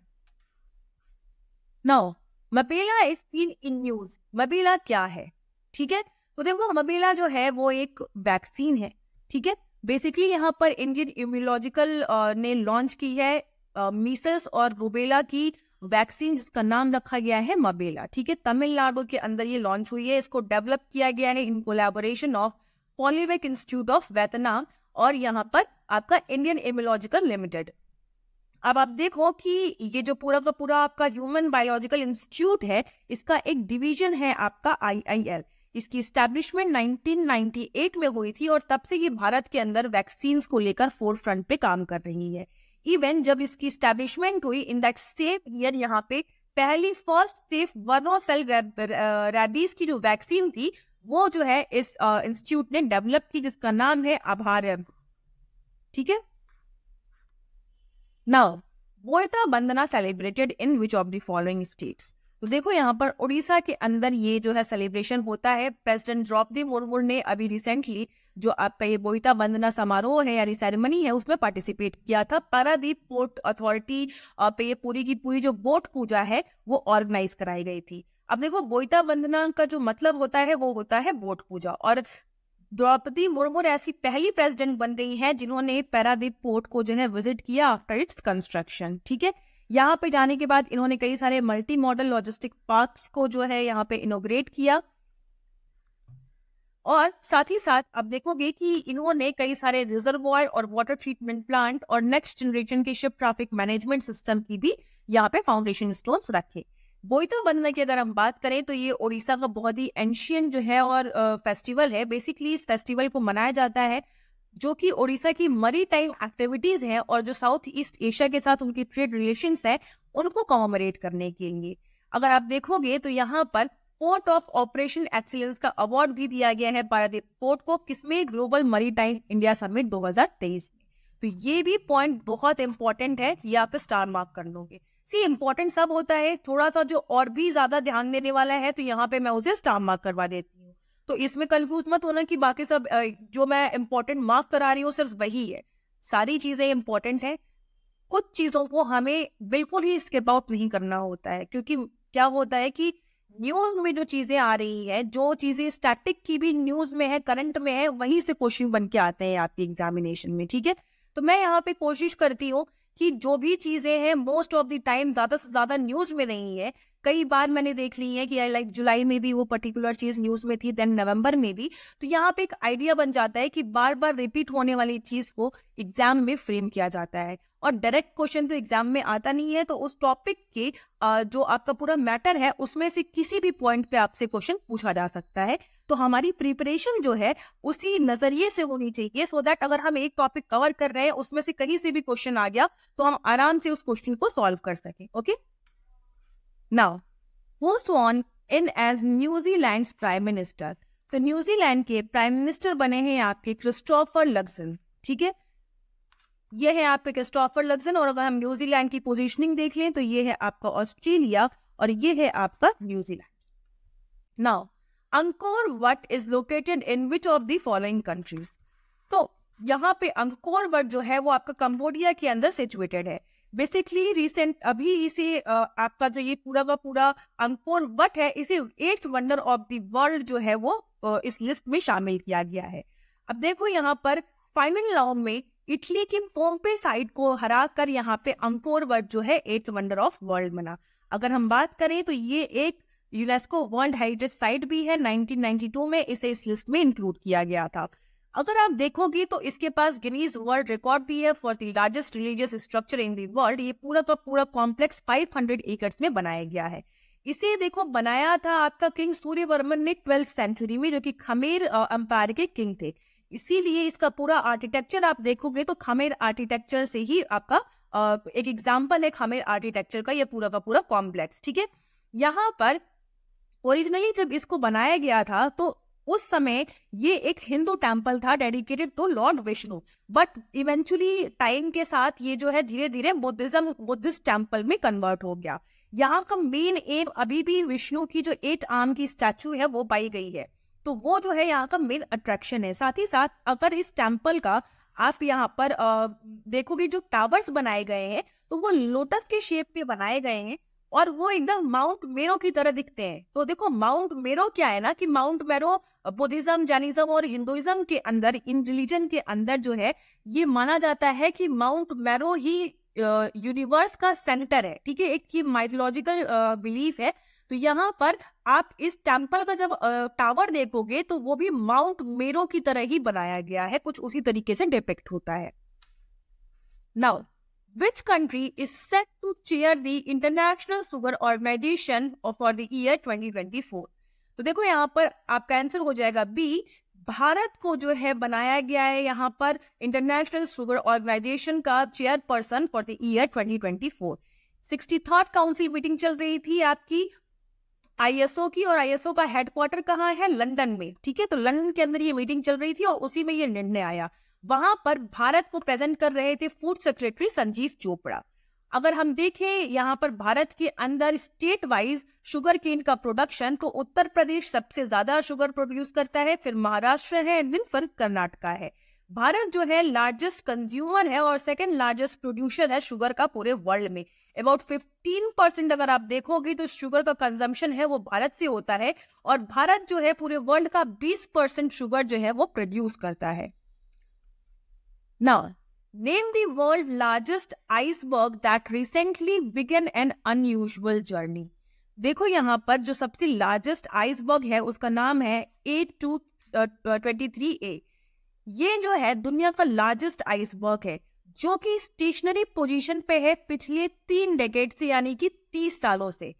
नाउ मबेला इज सीन इन न्यूज मबेला क्या है ठीक है तो देखो मबेला जो है वो एक वैक्सीन है ठीक है बेसिकली यहाँ पर इंडियन इम्यूलॉजिकल uh, ने लॉन्च की है मीसस uh, और रूबेला की वैक्सीन जिसका नाम रखा गया है मबेला ठीक है तमिलनाडु के अंदर ये लॉन्च हुई है इसको डेवलप किया गया है in collaboration of Polyvac institute of Vietnam और यहाँ पर आपका इंडियन एमोलॉजिकल लिमिटेड अब आप देखो कि ये जो पूरा का पूरा आपका ह्यूमन बायोलॉजिकल इंस्टीट्यूट है इसका एक डिवीजन है आपका आईआईएल इसकी स्टैब्लिशमेंट 1998 में हुई थी और तब से ये भारत के अंदर वैक्सीन को लेकर फोर फ्रंट पे काम कर रही है इवन जब इसकी स्टैब्लिशमेंट हुई इन दैट सेफ ईयर यहाँ पे पहली first safe Vero cell rabies की जो वैक्सीन थी वो जो है इस इंस्टीट्यूट ने डेवलप की जिसका नाम है आभार ठीक है now Boita Bandana celebrated in which of the following states तो देखो यहाँ पर उड़ीसा के अंदर ये जो है सेलिब्रेशन होता है प्रेसिडेंट द्रौपदी मुर्मू ने अभी रिसेंटली जो आपका ये बोईता वंदना समारोह है यानी सेरेमनी है उसमें पार्टिसिपेट किया था पारादीप पोर्ट अथॉरिटी पे ये पूरी की पूरी जो बोट पूजा है वो ऑर्गेनाइज कराई गई थी अब देखो बोईता वंदना का जो मतलब होता है वो होता है बोट पूजा और द्रौपदी मुर्मू ऐसी पहली प्रेसिडेंट बन गई हैं जिन्होंने पैरादीप पोर्ट को जो है विजिट किया आफ्टर इट्स कंस्ट्रक्शन ठीक है यहाँ पे जाने के बाद इन्होंने कई सारे मल्टी मॉडल लॉजिस्टिक पार्क्स को जो है यहाँ पे इनोग्रेट किया और साथ ही साथ आप देखोगे कि इन्होंने कई सारे रिजर्वॉयर और वाटर ट्रीटमेंट प्लांट और नेक्स्ट जनरेशन के शिप ट्रैफिक मैनेजमेंट सिस्टम की भी यहाँ पे फाउंडेशन स्टोन्स रखे तो बंदना की अगर हम बात करें तो ये उड़ीसा का बहुत ही एंशियन जो है और फेस्टिवल है बेसिकली इस फेस्टिवल को मनाया जाता है जो कि ओडिशा की मरी टाइम एक्टिविटीज है और जो साउथ ईस्ट एशिया के साथ उनकी ट्रेड रिलेशन है उनको कॉमोमरेट करने के लिए अगर आप देखोगे तो यहाँ पर पोर्ट ऑफ ऑपरेशन एक्सीलेंस का अवार्ड भी दिया गया है पारादीप पोर्ट को किसमें ग्लोबल मरी टाइम इंडिया समिट दो में तो ये भी पॉइंट बहुत इंपॉर्टेंट है ये आप स्टार मार्क कर लोगे सी इम्पोर्टेंट सब होता है थोड़ा सा जो और भी ज्यादा ध्यान देने वाला है तो यहाँ पे मैं उसे स्टार मार्क करवा देती हूँ तो इसमें कंफ्यूज मत होना कि बाकी सब जो मैं इम्पोर्टेंट मार्क करा रही हूँ सिर्फ वही है सारी चीजें इम्पोर्टेंट है कुछ चीजों को हमें बिल्कुल ही स्किप आउट नहीं करना होता है क्योंकि क्या होता है कि न्यूज में जो चीजें आ रही है जो चीजें स्टैटिक की भी न्यूज में है करंट में है वहीं से क्वेश्चन बन के आते हैं आपके एग्जामिनेशन में ठीक है तो मैं यहाँ पे कोशिश करती हूँ कि जो भी चीजें हैं मोस्ट ऑफ द टाइम ज्यादा से ज्यादा न्यूज में नहीं है कई बार मैंने देख ली है कि आई लाइक जुलाई में भी वो पर्टिकुलर चीज न्यूज में थी देन नवंबर में भी तो यहाँ पे एक आइडिया बन जाता है कि बार बार रिपीट होने वाली चीज को एग्जाम में फ्रेम किया जाता है और डायरेक्ट क्वेश्चन तो एग्जाम में आता नहीं है तो उस टॉपिक के जो आपका पूरा मैटर है उसमें से किसी भी पॉइंट पे आपसे क्वेश्चन पूछा जा सकता है तो हमारी प्रिपरेशन जो है उसी नजरिए से होनी चाहिए सो so दैट अगर हम एक टॉपिक कवर कर रहे हैं उसमें से कहीं से भी क्वेश्चन आ गया तो हम आराम से उस क्वेश्चन को सॉल्व कर सकें okay okay? Now, who sworn in as New Zealand prime minister तो न्यूजीलैंड के प्राइम मिनिस्टर बने हैं आपके क्रिस्टोफर लगसन ठीक है यह है आपके क्रिस्टोफर लग्जन और अगर हम न्यूजीलैंड की पोजीशनिंग देख लें तो ये है आपका ऑस्ट्रेलिया और ये है आपका New Zealand now Angkor Wat is located in which of the following countries तो यहाँ पे अंकोर वट जो है वो आपका कंबोडिया के अंदर सिचुएटेड है बेसिकली रिसेंट अभी इसे आपका जो ये पूरा का पूरा अंकोर वट है इसे eighth wonder of the world जो है वो इस लिस्ट में शामिल किया गया है अब देखो यहाँ पर फाइनल राउंड में इटली की पोम्पे साइड को हरा कर यहाँ पे अंकोर वर्ड जो है एट्थ वंडर ऑफ वर्ल्ड बना अगर हम बात करें तो ये एक यूनेस्को वर्ल्ड हेरिटेज साइट भी है 1992 में इसे इस लिस्ट में इंक्लूड किया गया था अगर आप देखोगे तो इसके पास गिनीज वर्ल्ड रिकॉर्ड भी है for the largest religious structure in the world ये पूरा का पूरा कॉम्प्लेक्स 500 एकर्स में बनाया गया है इसे देखो बनाया था आपका किंग सूर्यवर्मन ने ट्वेल्थ सेंचुरी में जो कि खमेर अंपायर के किंग थे इसीलिए इसका पूरा आर्किटेक्चर आप देखोगे तो खमेर आर्किटेक्चर से ही आपका एक एग्जाम्पल है खमेर आर्किटेक्चर का यह पूरा का पूरा कॉम्प्लेक्स ठीक है यहाँ पर ओरिजिनली जब इसको बनाया गया था तो उस समय ये एक हिंदू टेम्पल था dedicated to lord Vishnu but eventually time के साथ ये जो है धीरे धीरे बुद्धिज्म बुद्धिस्ट टेम्पल में कन्वर्ट हो गया यहाँ का मेन एम अभी भी विष्णु की जो एट आर्म की स्टैचू है वो पाई गई है तो वो जो है यहाँ का मेन अट्रैक्शन है साथ ही साथ अगर इस टेम्पल का आप यहाँ पर देखोगे जो टावर्स बनाए गए हैं तो वो लोटस के शेप में बनाए गए हैं और वो एकदम माउंट मेरो की तरह दिखते हैं तो देखो माउंट मेरो क्या है ना कि माउंट मेरो बुद्धिज्म जैनिज्म और हिंदुइज्म के अंदर इन रिलीजन के अंदर जो है ये माना जाता है कि माउंट मेरो ही यूनिवर्स का सेंटर है ठीक है एक की माइथोलॉजिकल बिलीफ है तो यहाँ पर आप इस टेम्पल का जब टावर देखोगे तो वो भी माउंट मेरो की तरह ही बनाया गया है कुछ उसी तरीके से डिपेक्ट होता है now Which country is set to chair the International Sugar Organization for the year 2024? तो देखो यहाँ पर आपका आंसर हो जाएगा बी भारत को जो है बनाया गया है यहाँ पर इंटरनेशनल सुगर ऑर्गेनाइजेशन का chairperson for the year 2024 sixty third council meeting चल रही थी आपकी आईएसओ की और आईएसओ का हेडक्वार्टर कहाँ है लंदन में ठीक है तो लंदन के अंदर ये मीटिंग चल रही थी और उसी में ये निर्णय आया वहां पर भारत को प्रेजेंट कर रहे थे फूड सेक्रेटरी संजीव चोपड़ा अगर हम देखें यहाँ पर भारत के अंदर स्टेट वाइज शुगर केन का प्रोडक्शन तो उत्तर प्रदेश सबसे ज्यादा शुगर प्रोड्यूस करता है फिर महाराष्ट्र है दिन फिर कर्नाटका है भारत जो है लार्जेस्ट कंज्यूमर है और सेकेंड लार्जेस्ट प्रोड्यूसर है शुगर का पूरे वर्ल्ड में अबाउट फिफ्टीन परसेंट अगर आप देखोगे तो शुगर का कंजम्पशन है वो भारत से होता है और भारत जो है पूरे वर्ल्ड का बीस परसेंट शुगर जो है वो प्रोड्यूस करता है Now, name the world's largest iceberg that recently began an unusual journey. देखो यहाँ पर जो सबसे लार्जेस्ट आइसबर्ग है उसका नाम है A two twenty three A ये जो है दुनिया का लार्जेस्ट आइसबर्ग है जो कि स्टेशनरी पोजीशन पे है पिछले तीन डेकेड से यानी कि तीस सालों से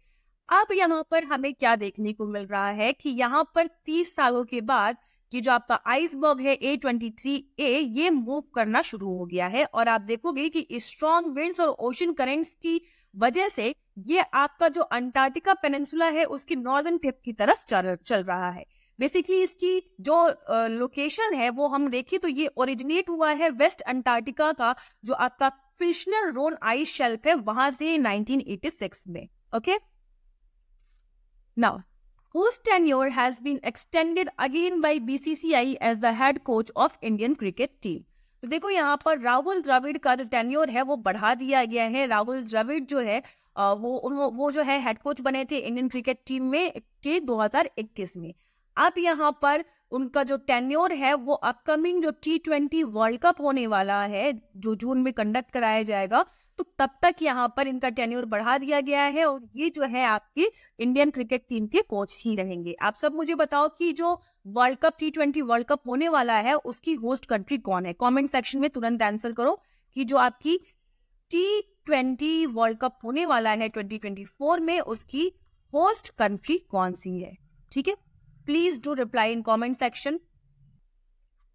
अब यहाँ पर हमें क्या देखने को मिल रहा है कि यहाँ पर तीस सालों के बाद कि जो आपका आइसबर्ग है ए ट्वेंटी थ्री ए ये मूव करना शुरू हो गया है और आप देखोगे कि स्ट्रॉन्ग विंड्स और ओशन करेंट्स की वजह से ये आपका जो अंटार्कटिका पेनिनसुला है उसकी नॉर्दर्न टिप की तरफ चल, चल रहा है बेसिकली इसकी जो लोकेशन है वो हम देखें तो ये ओरिजिनेट हुआ है वेस्ट अंटार्कटिका का जो आपका फिशनर रोन आइस शेल्फ है वहां से 1986 में okay now whose tenure has been extended again by BCCI as the head coach of Indian cricket team. तो देखो यहाँ पर राहुल द्रविड़ का जो टेन्योर है वो बढ़ा दिया गया है राहुल द्रविड़ जो है वो उन्हों वो जो है हेड कोच बने थे इंडियन क्रिकेट टीम में के 2021 में अब यहाँ पर उनका जो टेन्योर है वो अपकमिंग जो टी ट्वेंटी वर्ल्ड कप होने वाला है जो जून में कंडक्ट कराया जाएगा तो तब तक यहाँ पर इनका टेन्यूर बढ़ा दिया गया है और ये जो है आपकी इंडियन क्रिकेट टीम के कोच ही रहेंगे आप सब मुझे बताओ कि जो world cup T twenty world cup होने वाला है उसकी होस्ट कंट्री कौन है कमेंट सेक्शन में तुरंत आंसर करो कि जो आपकी टी ट्वेंटी वर्ल्ड कप होने वाला है ट्वेंटी ट्वेंटी फोर में उसकी होस्ट कंट्री कौन सी है ठीक है please do reply in comment section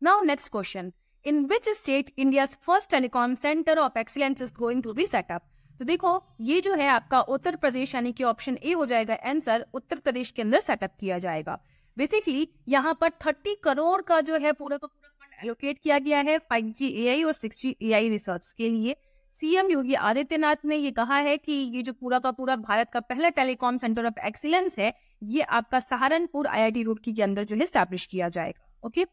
now next question in which state India first telecom centre of excellence is going to be set up तो देखो ये जो है आपका उत्तर प्रदेश यानी कि ऑप्शन ए हो जाएगा आंसर उत्तर प्रदेश के अंदर सेटअप किया जाएगा बेसिकली यहाँ पर 30 करोड़ का जो है पूरा का पूरा फंड एलोकेट किया गया है 5G एआई और 6G एआई रिसर्च के लिए सीएम योगी आदित्यनाथ ने ये कहा है कि ये जो पूरा का पूरा भारत का पहला टेलीकॉम सेंटर ऑफ एक्सीलेंस है ये आपका सहारनपुर आईआईटी रुड़की के अंदर जो है स्टैब्लिश किया जाएगा ओके okay?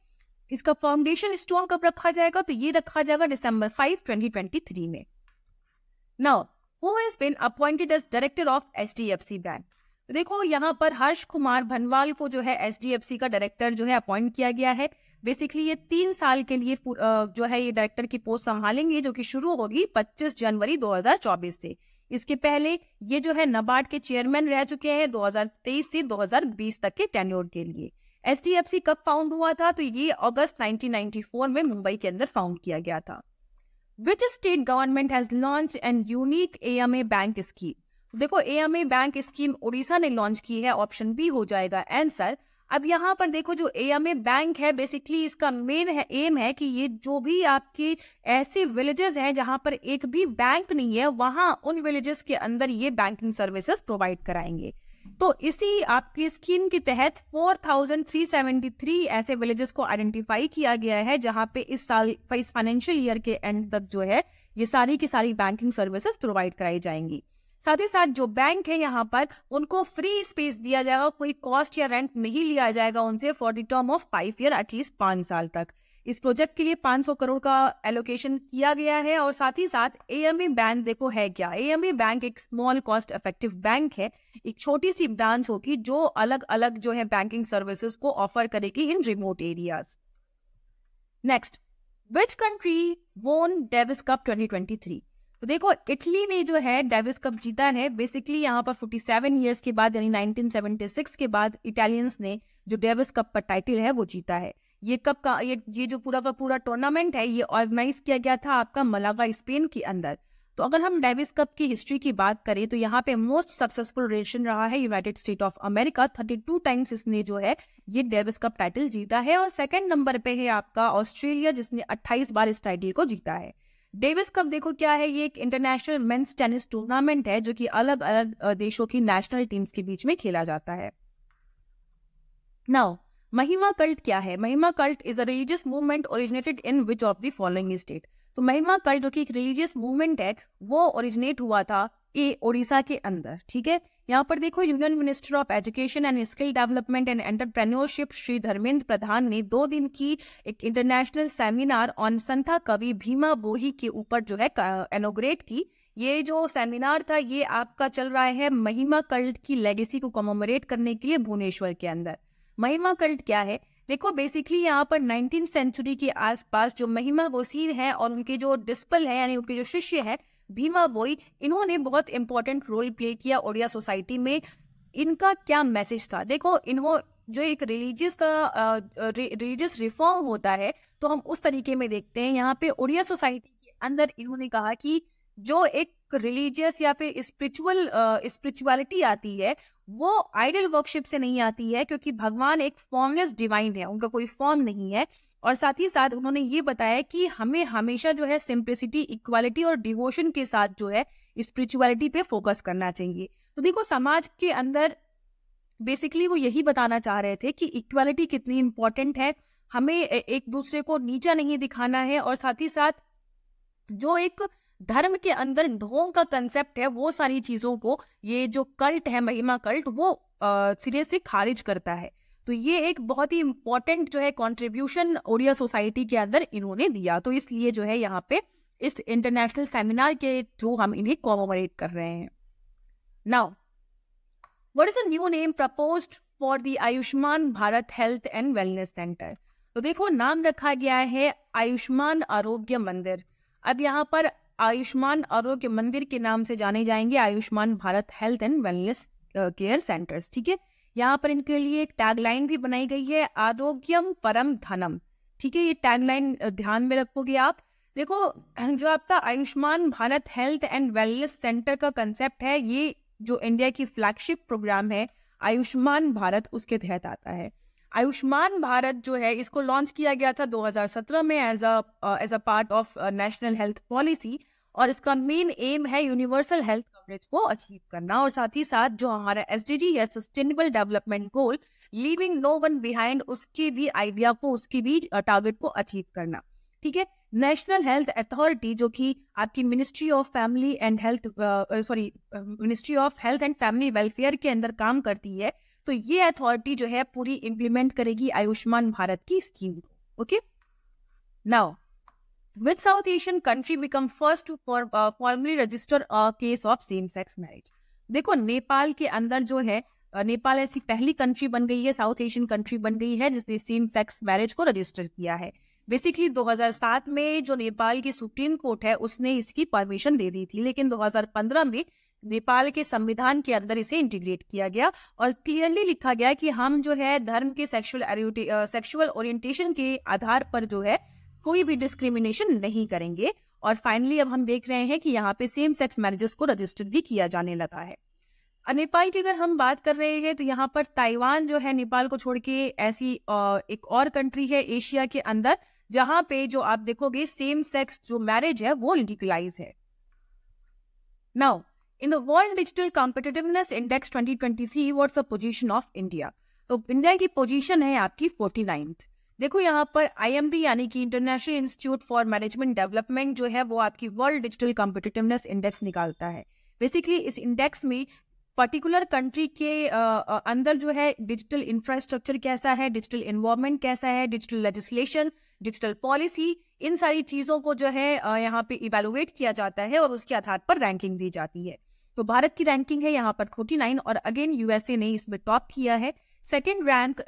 इसका फाउंडेशन स्टोन कब रखा जाएगा तो ये रखा जाएगा दिसंबर 5 2023 में now who has been appointed as director of C bank देखो यहाँ पर हर्ष कुमार भनवाल को जो है एच डी एफ सी का डायरेक्टर जो है अपॉइंट किया गया है बेसिकली ये तीन साल के लिए जो है ये डायरेक्टर की पोस्ट संभालेंगे जो कि शुरू होगी 25 जनवरी 2024 से इसके पहले ये जो है नबार्ड के चेयरमैन रह चुके हैं 2023 से 2020 तक के टेन्योर के लिए एच कब फाउंड हुआ था तो ये अगस्त 1994 में मुंबई के अंदर फाउंड किया गया था which state government has launch an unique A bank scheme देखो ए बैंक स्कीम उड़ीसा ने लॉन्च की है ऑप्शन बी हो जाएगा आंसर अब यहाँ पर देखो जो ए बैंक है बेसिकली इसका मेन है एम है कि ये जो भी आपके ऐसे विलेजेस हैं जहाँ पर एक भी बैंक नहीं है वहां उन विलेजेस के अंदर ये बैंकिंग सर्विसेज प्रोवाइड कराएंगे तो इसी आपकी स्कीम के तहत 4,373 ऐसे विलेजेस को आइडेंटिफाई किया गया है जहां पे इस साल इस फाइनेंशियल ईयर के एंड तक जो है ये सारी की सारी बैंकिंग सर्विसेज प्रोवाइड कराई जाएंगी साथ ही साथ जो बैंक है यहाँ पर उनको फ्री स्पेस दिया जाएगा कोई कॉस्ट या रेंट नहीं लिया जाएगा उनसे for the term of five year at least पांच साल तक इस प्रोजेक्ट के लिए 500 करोड़ का एलोकेशन किया गया है और साथ ही साथ एएमबी बैंक देखो है क्या एएमबी बैंक एक स्मॉल कॉस्ट इफेक्टिव बैंक है एक छोटी सी ब्रांच होगी जो अलग अलग जो है बैंकिंग सर्विसेज को ऑफर करेगी in remote areas next which country won Davis cup 2023 तो देखो इटली ने जो है डेविस कप जीता है बेसिकली यहाँ पर 47 इयर्स के बाद यानी 1976 के बाद इटालियंस ने जो डेविस कप का टाइटल है वो जीता है ये कब का ये ये जो पूरा का पूरा टूर्नामेंट है ये ऑर्गेनाइज किया गया था आपका मलावा स्पेन के अंदर तो अगर हम डेविस कप की हिस्ट्री की बात करें तो यहाँ पे मोस्ट सक्सेसफुल रेशन रहा है United State of America thirty two times इसने जो है ये डेविस कप टाइटल जीता है और सेकंड नंबर पे है आपका ऑस्ट्रेलिया जिसने अट्ठाईस बार इस टाइटल को जीता है डेविस कप देखो क्या है ये एक इंटरनेशनल मेन्स टेनिस टूर्नामेंट है जो कि अलग अलग देशों की नेशनल टीम्स के बीच में खेला जाता है नाउ महिमा कल्ट क्या है Mahima cult is a religious movement originated in which of the following state तो महिमा कल्ट जो कि एक रिलीजियस मूवमेंट है वो ओरिजिनेट हुआ था ए ओडिशा के अंदर ठीक है यहाँ पर देखो union minister of education and skill development and entrepreneurship Shri Dharmendra Pradhan ने दो दिन की एक इंटरनेशनल सेमिनार ऑन संथा कवि भीमा बोही के ऊपर जो है एनोग्रेट की ये जो सेमिनार था ये आपका चल रहा है महिमा कल्ट की लेगेसी को कमोमरेट करने के लिए भुवनेश्वर के अंदर महिमा कल्ट क्या है देखो बेसिकली यहाँ पर नाइनटीन सेंचुरी के आसपास जो महिमा गोसीर है और उनके जो डिस्पल है यानी उनके जो शिष्य है भीमा बोई इन्होंने बहुत इंपॉर्टेंट रोल प्ले किया ओडिया सोसाइटी में इनका क्या मैसेज था देखो इन्हों जो एक रिलीजियस का रिलीजियस रिफॉर्म होता है तो हम उस तरीके में देखते हैं यहाँ पे ओडिया सोसाइटी के अंदर इन्होंने कहा कि जो एक रिलीजियस या फिर स्पिरिचुअल स्पिरिचुअलिटी आती है वो आइडल वर्कशिप से नहीं आती है क्योंकि भगवान एक फॉर्मलेस डिवाइन है उनका कोई फॉर्म नहीं है और साथ ही साथ उन्होंने ये बताया कि हमें हमेशा जो है सिंप्लिसिटी इक्वालिटी और डिवोशन के साथ जो है स्पिरिचुअलिटी पे फोकस करना चाहिए तो देखो समाज के अंदर बेसिकली वो यही बताना चाह रहे थे कि इक्वालिटी कितनी इंपॉर्टेंट है हमें एक दूसरे को नीचा नहीं दिखाना है और साथ ही साथ जो एक धर्म के अंदर ढोंग का कंसेप्ट है वो सारी चीजों को ये जो कल्ट है महिमा कल्ट वो सीरियसली खारिज करता है तो ये एक बहुत ही इंपॉर्टेंट जो है कॉन्ट्रीब्यूशन ओडिया सोसाइटी के अंदर इन्होंने दिया तो इसलिए जो है यहाँ पे इस इंटरनेशनल सेमिनार के थ्रू हम इन्हें कॉमोमरेट कर रहे हैं now what is a new name propose for the Ayushman Bharat health and wellness centre तो देखो नाम रखा गया है आयुष्मान आरोग्य मंदिर अब यहाँ पर आयुष्मान आरोग्य मंदिर के नाम से जाने जाएंगे Ayushman Bharat health and wellness care centres ठीक है यहाँ पर इनके लिए एक टैगलाइन भी बनाई गई है आरोग्यम परम धनम ठीक है ये टैगलाइन ध्यान में रखोगे आप देखो जो आपका Ayushman Bharat health and wellness centre का कंसेप्ट है ये जो इंडिया की फ्लैगशिप प्रोग्राम है आयुष्मान भारत उसके तहत आता है आयुष्मान भारत जो है इसको लॉन्च किया गया था 2017 में as a as a part of national health policy और इसका मेन एम है यूनिवर्सल हेल्थ कवरेज को अचीव करना और साथ ही साथ जो हमारा एस है sustainable development goal leaving no one behind उसके भी आइडिया को उसकी भी टारगेट uh, को अचीव करना ठीक है नेशनल हेल्थ अथॉरिटी जो कि आपकी ministry of family and health sorry ministry of health and family welfare के अंदर काम करती है तो ये अथॉरिटी जो है पूरी इंप्लीमेंट करेगी आयुष्मान भारत की स्कीम को okay now with South Asian country become first to formally register formally register a case of same देखो नेपाल के अंदर जो है नेपाल ऐसी पहली कंट्री बन गई है साउथ एशियन कंट्री बन गई है जिसने सेम सेक्स मैरिज को रजिस्टर किया है बेसिकली 2007 में जो नेपाल की सुप्रीम कोर्ट है उसने इसकी परमिशन दे दी थी लेकिन 2015 में नेपाल के संविधान के अंदर इसे इंटीग्रेट किया गया और क्लियरली लिखा गया कि हम जो है धर्म के सेक्सुअल सेक्सुअल ओरिएंटेशन के आधार पर जो है कोई भी डिस्क्रिमिनेशन नहीं करेंगे और फाइनली अब हम देख रहे हैं कि यहाँ पे सेम सेक्स मैरिजेस को रजिस्टर भी किया जाने लगा है नेपाल की अगर हम बात कर रहे हैं तो यहाँ पर ताइवान जो है नेपाल को छोड़ के ऐसी एक और कंट्री है एशिया के अंदर जहाँ पे जो आप देखोगे सेम सेक्स जो मैरिज है वो लिटिकलाइज है now In the World Digital Competitiveness Index 2023, what's the position of India तो इंडिया की पोजीशन है आपकी फोर्टी देखो यहाँ पर आईएमबी यानी कि international institute for management development जो है वो आपकी वर्ल्ड डिजिटल कॉम्पिटिटिवनेस इंडेक्स निकालता है बेसिकली इस इंडेक्स में पर्टिकुलर कंट्री के अंदर जो है डिजिटल इंफ्रास्ट्रक्चर कैसा है डिजिटल इन्वॉर्मेंट कैसा है डिजिटल लेजिस्लेशन डिजिटल पॉलिसी इन सारी चीज़ों को जो है यहाँ पे इवेलुएट किया जाता है और उसके आधार पर रैंकिंग दी जाती है तो भारत की रैंकिंग है यहाँ पर फोर्टी नाइन और अगेन यूएसए ने इसमें टॉप किया है सेकेंड रैंक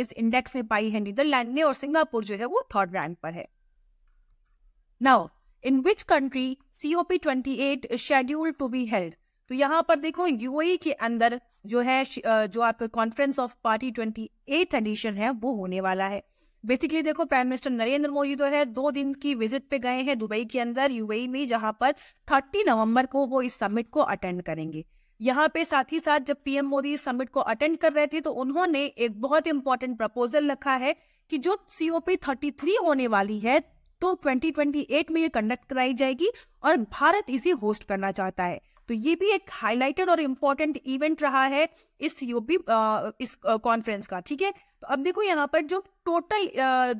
इस इंडेक्स में पाई है नीदरलैंड ने और सिंगापुर जो है वो थर्ड रैंक पर है now in which country COP twenty eight schedule to be held तो यहाँ पर देखो यूएई e के अंदर जो है जो आपका conference of party twenty eight edition है वो होने वाला है बेसिकली देखो प्राइम मिनिस्टर नरेंद्र मोदी जो तो है दो दिन की विजिट पे गए हैं दुबई के अंदर यूएई में जहां पर 30 नवंबर को वो इस समिट को अटेंड करेंगे यहाँ पे साथ ही साथ जब पीएम मोदी इस समिट को अटेंड कर रहे थे तो उन्होंने एक बहुत इंपॉर्टेंट प्रपोजल रखा है कि जो सीओपी 33 होने वाली है तो 2028 में ये कंडक्ट कराई जाएगी और भारत इसे होस्ट करना चाहता है तो ये भी एक हाईलाइटेड और इम्पोर्टेंट इवेंट रहा है इस सीओपी इस कॉन्फ्रेंस का ठीक है तो अब देखो यहाँ पर जो टोटल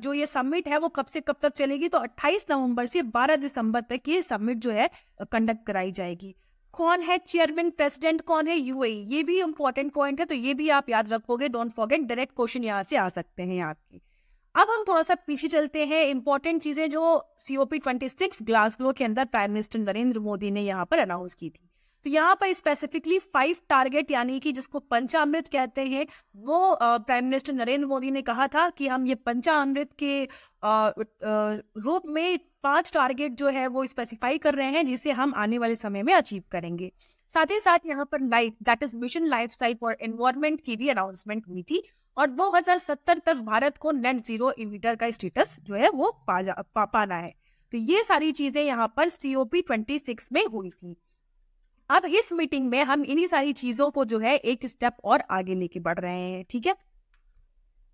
जो ये समिट है वो कब से कब तक चलेगी तो 28 नवंबर से 12 दिसंबर तक ये समिट जो है कंडक्ट कराई जाएगी कौन है चेयरमैन प्रेसिडेंट कौन है यूएई e? ये भी इंपॉर्टेंट पॉइंट है तो ये भी आप याद रखोगे डोंट फॉरगेट डायरेक्ट क्वेश्चन यहाँ से आ सकते हैं आपके अब हम थोड़ा सा पीछे चलते हैं इंपॉर्टेंट चीजें जो सीओपी ट्वेंटी ग्लासगो के अंदर प्राइम मिनिस्टर नरेंद्र मोदी ने यहाँ पर अनाउंस की थी तो यहाँ पर स्पेसिफिकली फाइव टारगेट यानी कि जिसको पंचामृत कहते हैं वो प्राइम मिनिस्टर नरेंद्र मोदी ने कहा था कि हम ये पंचामृत के रूप में पांच टारगेट जो है वो स्पेसिफाई कर रहे हैं जिसे हम आने वाले समय में अचीव करेंगे साथ ही साथ यहाँ पर life that is mission lifestyle for environment की भी अनाउंसमेंट हुई थी और 2070 तक भारत को नेट जीरो इमीटर का स्टेटस जो है वो पा, पा, पाना है तो ये सारी चीजें यहाँ पर सीओपी 26 में हुई थी अब इस मीटिंग में हम इन्हीं सारी चीजों को जो है एक स्टेप और आगे लेके बढ़ रहे हैं ठीक है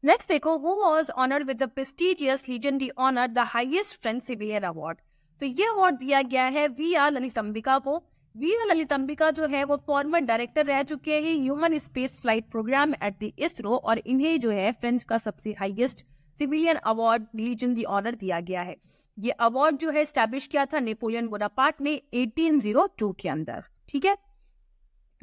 नेक्स्ट देखो who was honoured with the prestigious legendary honour the highest French civilian award तो ये अवार्ड दिया गया है वी आर ललित अंबिका को वी आर ललित अंबिका जो है वो फॉर्मर डायरेक्टर रह चुके हैं human space flight programme at the ISRO और इन्हें जो है फ्रेंच का सबसे highest civilian award D honour दिया गया है ये अवार्ड जो है स्टैब्लिश किया था नेपोलियन बोनापार्ट ने 1802 के अंदर ठीक है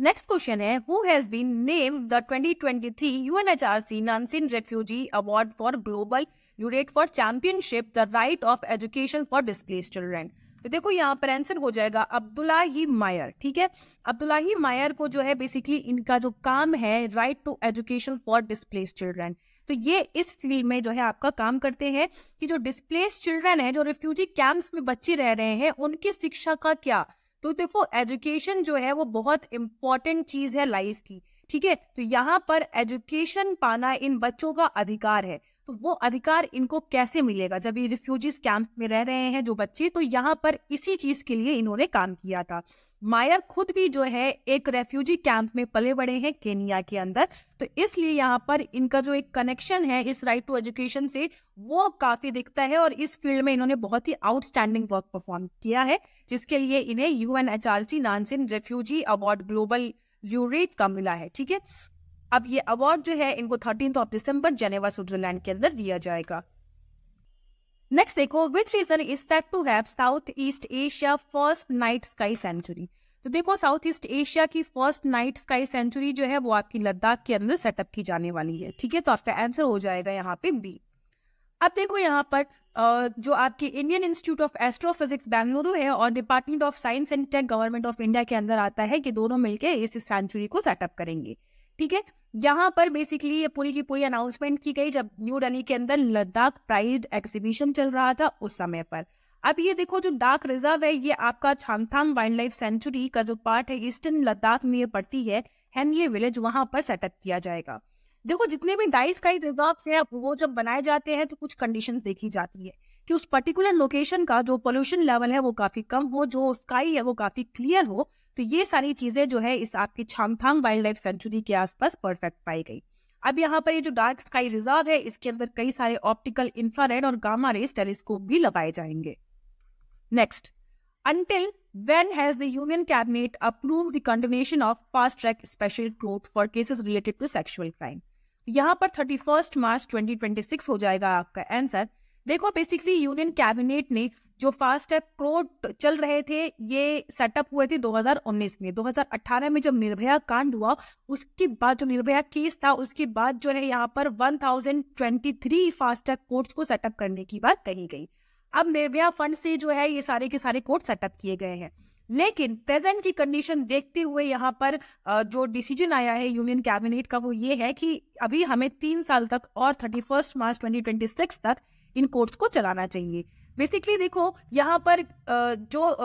नेक्स्ट क्वेश्चन है who has been name the 2023 UNHCR Nansen refugee award for global unit for championship the right of education for displace children तो देखो यहाँ पर आंसर हो जाएगा ही मायर ठीक है ही मायर को जो है बेसिकली इनका जो काम है right to education for displace children तो ये इस फील्ड में जो है आपका काम करते हैं कि जो डिस्प्लेस चिल्ड्रेन है जो रिफ्यूजी कैंप्स में बच्चे रह रहे हैं उनकी शिक्षा का क्या तो देखो एजुकेशन जो है वो बहुत इंपॉर्टेंट चीज है लाइफ की ठीक है तो यहाँ पर एजुकेशन पाना इन बच्चों का अधिकार है तो वो अधिकार इनको कैसे मिलेगा जब ये रिफ्यूजीज कैंप में रह रहे हैं जो बच्चे तो यहाँ पर इसी चीज के लिए इन्होंने काम किया था मायर खुद भी जो है एक रेफ्यूजी कैंप में पले बड़े हैं केनिया के अंदर तो इसलिए यहाँ पर इनका जो एक कनेक्शन है इस राइट टू एजुकेशन से वो काफी दिखता है और इस फील्ड में इन्होंने बहुत ही आउटस्टैंडिंग वर्क परफॉर्म किया है जिसके लिए इन्हें U N H C R Nansen refugee award global यूरेट का मिला है ठीक है अब ये अवार्ड जो है इनको thirteen of December Geneva Switzerland के अंदर दिया जाएगा नेक्स्ट देखो which region is set to have South East Asia first night sky sanctuary तो देखो साउथ ईस्ट एशिया की फर्स्ट नाइट स्काई सेंचुरी जो है वो आपकी लद्दाख के अंदर सेटअप की जाने वाली है ठीक है तो आपका आंसर हो जाएगा यहाँ पे बी अब देखो यहाँ पर जो आपके Indian institute of astrophysics Bengaluru है और department of science and tech government of India के अंदर आता है कि दोनों मिलकर इस सेंचुरी को सेटअप करेंगे ठीक है यहाँ पर बेसिकली ये पूरी की पूरी अनाउंसमेंट की गई जब न्यू डेली के अंदर लद्दाख प्राइड एग्जीबिशन चल रहा था उस समय पर अब ये देखो जो डाक रिजर्व है ये आपका छांगथांग वाइल्ड लाइफ सेंचुरी का जो पार्ट है ईस्टर्न लद्दाख में ये पड़ती है हेनये विलेज वहां पर सेटअप किया जाएगा देखो जितने भी डाइस का रिजर्व है वो जब बनाए जाते हैं तो कुछ कंडीशन देखी जाती है कि उस पर्टिकुलर लोकेशन का जो पोल्यूशन लेवल है वो काफी कम हो जो स्काई है वो काफी क्लियर हो तो ये सारी चीजें जो है इस आपकी छांगथांग वाइल्ड लाइफ सेंचुरी के आसपास परफेक्ट पाई गई अब यहाँ पर ये जो डार्क स्काई रिजर्व है इसके अंदर कई सारे ऑप्टिकल इंफ्रारेड और गामा रेस टेलीस्कोप भी लगाए जाएंगे next until when has the union cabinet approve the continuation of fast track special court for cases related to sexual crime यहाँ पर 31 मार्च 2026 हो जाएगा आपका आंसर देखो बेसिकली यूनियन कैबिनेट ने जो फास्ट ट्रैक कोर्ट चल रहे थे ये सेटअप हुए थे 2019 में 2018 में जब निर्भया कांड हुआ उसके बाद जो निर्भया केस था उसके बाद जो है यहाँ पर 1023 फास्ट ट्रैक कोर्ट को सेटअप करने की बात कही गई अब निर्भया फंड से जो है ये सारे के सारे कोर्ट सेटअप किए गए हैं लेकिन प्रेजेंट की कंडीशन देखते हुए यहाँ पर जो डिसीजन आया है यूनियन कैबिनेट का वो ये है कि अभी हमें तीन साल तक और थर्टी मार्च ट्वेंटी तक इन कोर्ट्स को चलाना चाहिए बेसिकली देखो यहाँ पर जो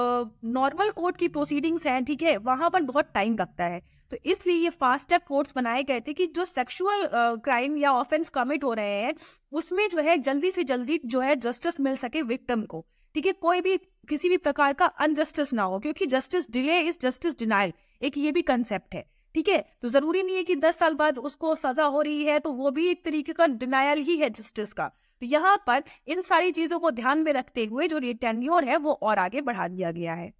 नॉर्मल कोर्ट की प्रोसीडिंग्स हैं ठीक है वहां पर बहुत टाइम लगता है तो इसलिए ये फास्ट स्टेप कोर्ट्स बनाए गए थे कि जो सेक्सुअल क्राइम या ऑफेंस कमिट हो रहे हैं उसमें जो है जल्दी से जल्दी जो है जस्टिस मिल सके विक्टिम को ठीक है कोई भी किसी भी प्रकार का अनजस्टिस ना हो क्योंकि justice delay is justice denial एक ये भी कंसेप्ट है ठीक है तो जरूरी नहीं है कि दस साल बाद उसको सजा हो रही है तो वो भी एक तरीके का डिनायल ही है जस्टिस का तो यहाँ पर इन सारी चीजों को ध्यान में रखते हुए जो टेन्योर है वो और आगे बढ़ा दिया गया है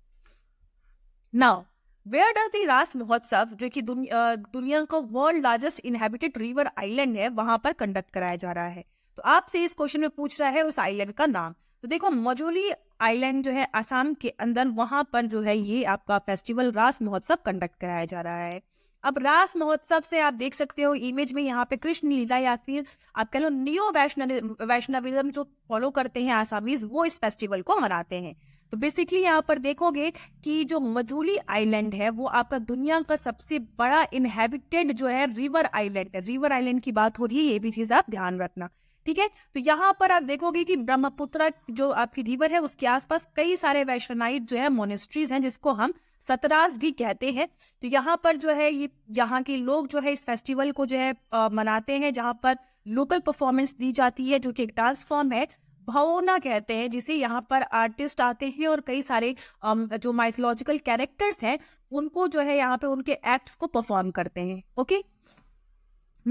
नाउ वेयर डज दी रास महोत्सव जो कि दुनिया, का world largest inhabited river island है वहां पर कंडक्ट कराया जा रहा है तो आपसे इस क्वेश्चन में पूछ रहा है उस आइलैंड का नाम तो देखो मजोली आइलैंड जो है आसाम के अंदर वहां पर जो है ये आपका फेस्टिवल रास महोत्सव कंडक्ट कराया जा रहा है अब रास महोत्सव से आप देख सकते हो इमेज में यहाँ पे कृष्ण लीला या फिर आप कह लो नियो वैष्णव वैष्णविज्म जो फॉलो करते हैं आसामीज वो इस फेस्टिवल को मनाते हैं तो बेसिकली यहाँ पर देखोगे कि जो मजूली आइलैंड है वो आपका दुनिया का सबसे बड़ा इनहेबिटेड जो है रिवर आइलैंड है रिवर आइलैंड की बात हो रही है ये भी चीज आप ध्यान रखना ठीक है तो यहाँ पर आप देखोगे कि ब्रह्मपुत्र जो आपकी रिवर है उसके आसपास कई सारे वैश्वनाइट जो है मोनेस्ट्रीज हैं जिसको हम सतरास भी कहते हैं तो यहाँ पर जो है ये यहाँ के लोग जो है इस फेस्टिवल को जो है आ, मनाते हैं जहाँ पर लोकल परफॉर्मेंस दी जाती है जो कि एक डांस फॉर्म है भवोना कहते हैं जिसे यहाँ पर आर्टिस्ट आते हैं और कई सारे जो माइथोलॉजिकल कैरेक्टर्स हैं उनको जो है यहाँ पे उनके एक्ट्स को परफॉर्म करते हैं okay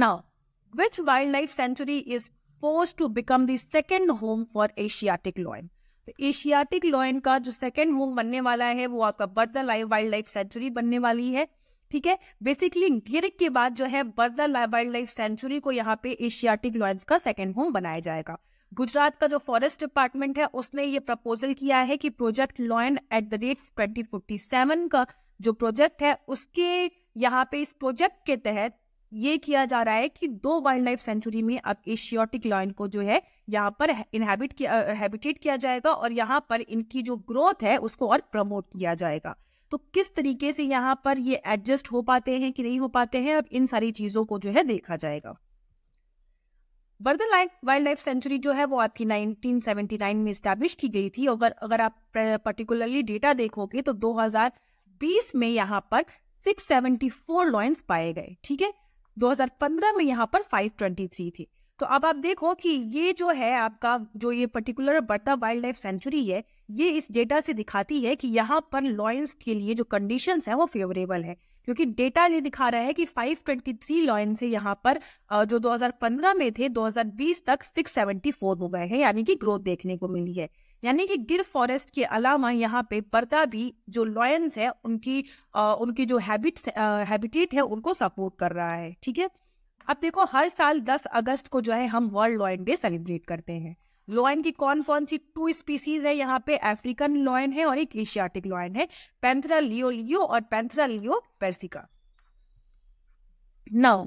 now which wild life sanctuary is poised to become the second home for Asiatic lion तो एशियाटिक लॉयन का जो सेकेंड होम बनने वाला है वो आपका Barda live wild life sanctuary बनने वाली है ठीक है बेसिकली गिर के बाद जो है बर्दा वाइल्ड लाइफ सेंचुरी को यहाँ पे एशियाटिक लॉयंस का सेकेंड होम बनाया जाएगा गुजरात का जो फॉरेस्ट डिपार्टमेंट है उसने ये प्रपोजल किया है कि project lion at the rate twenty का जो प्रोजेक्ट है उसके यहाँ पे इस प्रोजेक्ट के तहत ये किया जा रहा है कि दो वाइल्ड लाइफ सेंचुरी में अब एशियोटिक लॉयन को जो है यहाँ पर इनहेबिट किया हैबिटेट किया जाएगा और यहाँ पर इनकी जो ग्रोथ है उसको और प्रमोट किया जाएगा तो किस तरीके से यहाँ पर ये एडजस्ट हो पाते हैं कि नहीं हो पाते हैं अब इन सारी चीजों को जो है देखा जाएगा बर्दन लाइफ वाइल्ड लाइफ सेंचुरी जो है वो आपकी 1979 में स्टैब्लिश की गई थी और अगर आप पर्टिकुलरली डेटा देखोगे तो 2020 में यहाँ पर 674 सेवेंटी पाए गए ठीक है 2015 में यहाँ पर 523 थी तो अब आप देखो कि ये जो है आपका जो ये particular Barda wild life sanctuary है ये इस डेटा से दिखाती है कि यहाँ पर लॉयंस के लिए जो कंडीशन है वो फेवरेबल है क्योंकि डेटा ये दिखा रहा है कि 523 थ्री लॉयंस यहाँ पर जो 2015 में थे 2020 तक 674 हो गए हैं यानी कि ग्रोथ देखने को मिली है यानी कि गिर फॉरेस्ट के अलावा यहाँ पे पर्दा भी जो लॉयंस है उनकी आ, उनकी जो हैबिट हैबिटेट है उनको सपोर्ट कर रहा है ठीक है अब देखो हर साल 10 अगस्त को जो है हम वर्ल्ड लॉयन डे सेलिब्रेट करते हैं लॉयन की कौन कौन सी टू स्पीसीज है यहाँ पे अफ्रीकन लॉयन है और एक एशियाटिक लॉयन है पेंथरा लियो लियो और Panthera leo persica now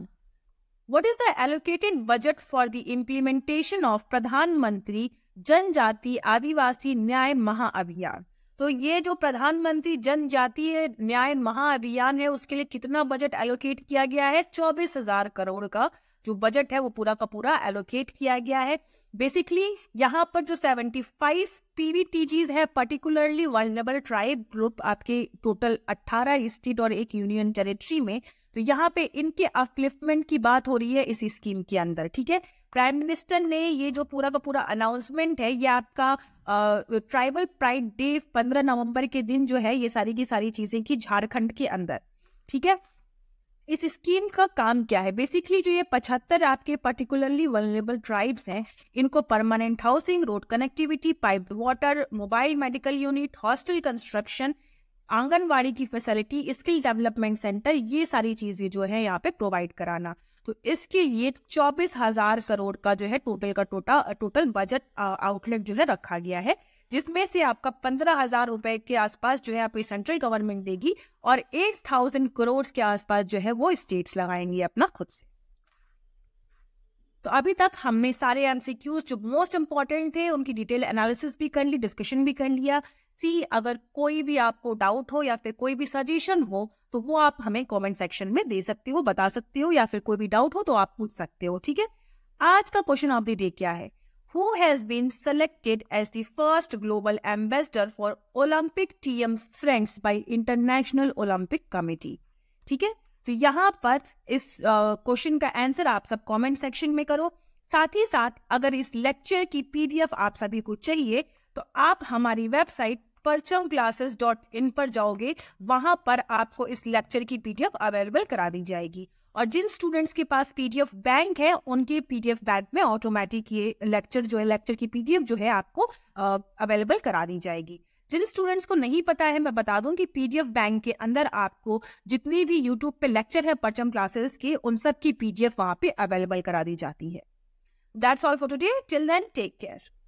what is the allocated budget for the implementation of प्रधानमंत्री जनजाति आदिवासी न्याय महाअभियान तो ये जो प्रधानमंत्री जनजातीय न्याय महाअभियान है उसके लिए कितना बजट एलोकेट किया गया है चौबीस हजार करोड़ का जो बजट है वो पूरा का पूरा एलोकेट किया गया है बेसिकली यहाँ पर जो 75 फाइव पीवीटीजीज है पर्टिकुलरली वर्नेबल ट्राइब ग्रुप आपके टोटल 18 स्टेट और एक यूनियन टेरिटरी में तो यहाँ पे इनके अपलिफ्टमेंट की बात हो रही है इस स्कीम के अंदर ठीक है प्राइम मिनिस्टर ने ये जो पूरा का पूरा अनाउंसमेंट है ये आपका ट्राइबल प्राइड डे 15 नवंबर के दिन जो है ये सारी की सारी चीजें की झारखंड के अंदर ठीक है इस स्कीम का काम क्या है बेसिकली जो ये पचहत्तर आपके पर्टिकुलरली वनरेबल ट्राइब्स हैं इनको permanent housing road connectivity pipe water mobile medical unit hostel construction anganwadi की फैसिलिटी स्किल डेवलपमेंट सेंटर ये सारी चीजें जो है यहाँ पे प्रोवाइड कराना तो इसके लिए चौबीस हजार करोड़ का जो है टोटल का टोटा टोटल बजट आउटलेट जो है रखा गया है जिसमें से आपका पंद्रह हजार रुपए के आसपास जो है आपकी सेंट्रल गवर्नमेंट देगी और एट थाउजेंड करोड़ के आसपास जो है वो स्टेट्स लगाएंगे अपना खुद से तो अभी तक हमने सारे एमसीक्यूज जो मोस्ट इंपॉर्टेंट थे उनकी डिटेल एनालिसिस भी कर ली डिस्कशन भी कर लिया सी अगर कोई भी आपको डाउट हो या फिर कोई भी सजेशन हो तो वो आप हमें कमेंट सेक्शन में दे सकते हो बता सकते हो या फिर कोई भी डाउट हो तो आप पूछ सकते हो ठीक है आज का क्वेश्चन ऑफ द डे क्या है who has been selected as the first global ambassador for Olympic TM friends by International Olympic Committee ठीक है तो यहाँ पर इस क्वेश्चन uh, का आंसर आप सब कमेंट सेक्शन में करो साथ ही साथ अगर इस लेक्चर की पीडीएफ आप सभी को चाहिए तो आप हमारी वेबसाइट परचम क्लासेस डॉट इन पर जाओगे वहां पर आपको इस लेक्चर की पीडीएफ अवेलेबल करा दी जाएगी और जिन स्टूडेंट्स के पास पीडीएफ बैंक है उनके पीडीएफ बैंक में ऑटोमेटिक ये लेक्चर जो है लेक्चर की पीडीएफ जो है आपको अवेलेबल करा दी जाएगी जिन स्टूडेंट्स को नहीं पता है मैं बता दूं कि पीडीएफ बैंक के अंदर आपको जितने भी यूट्यूब पे लेक्चर है परचम क्लासेस के उन सब की पीडीएफ वहां पे अवेलेबल करा दी जाती है that's all for today till then take care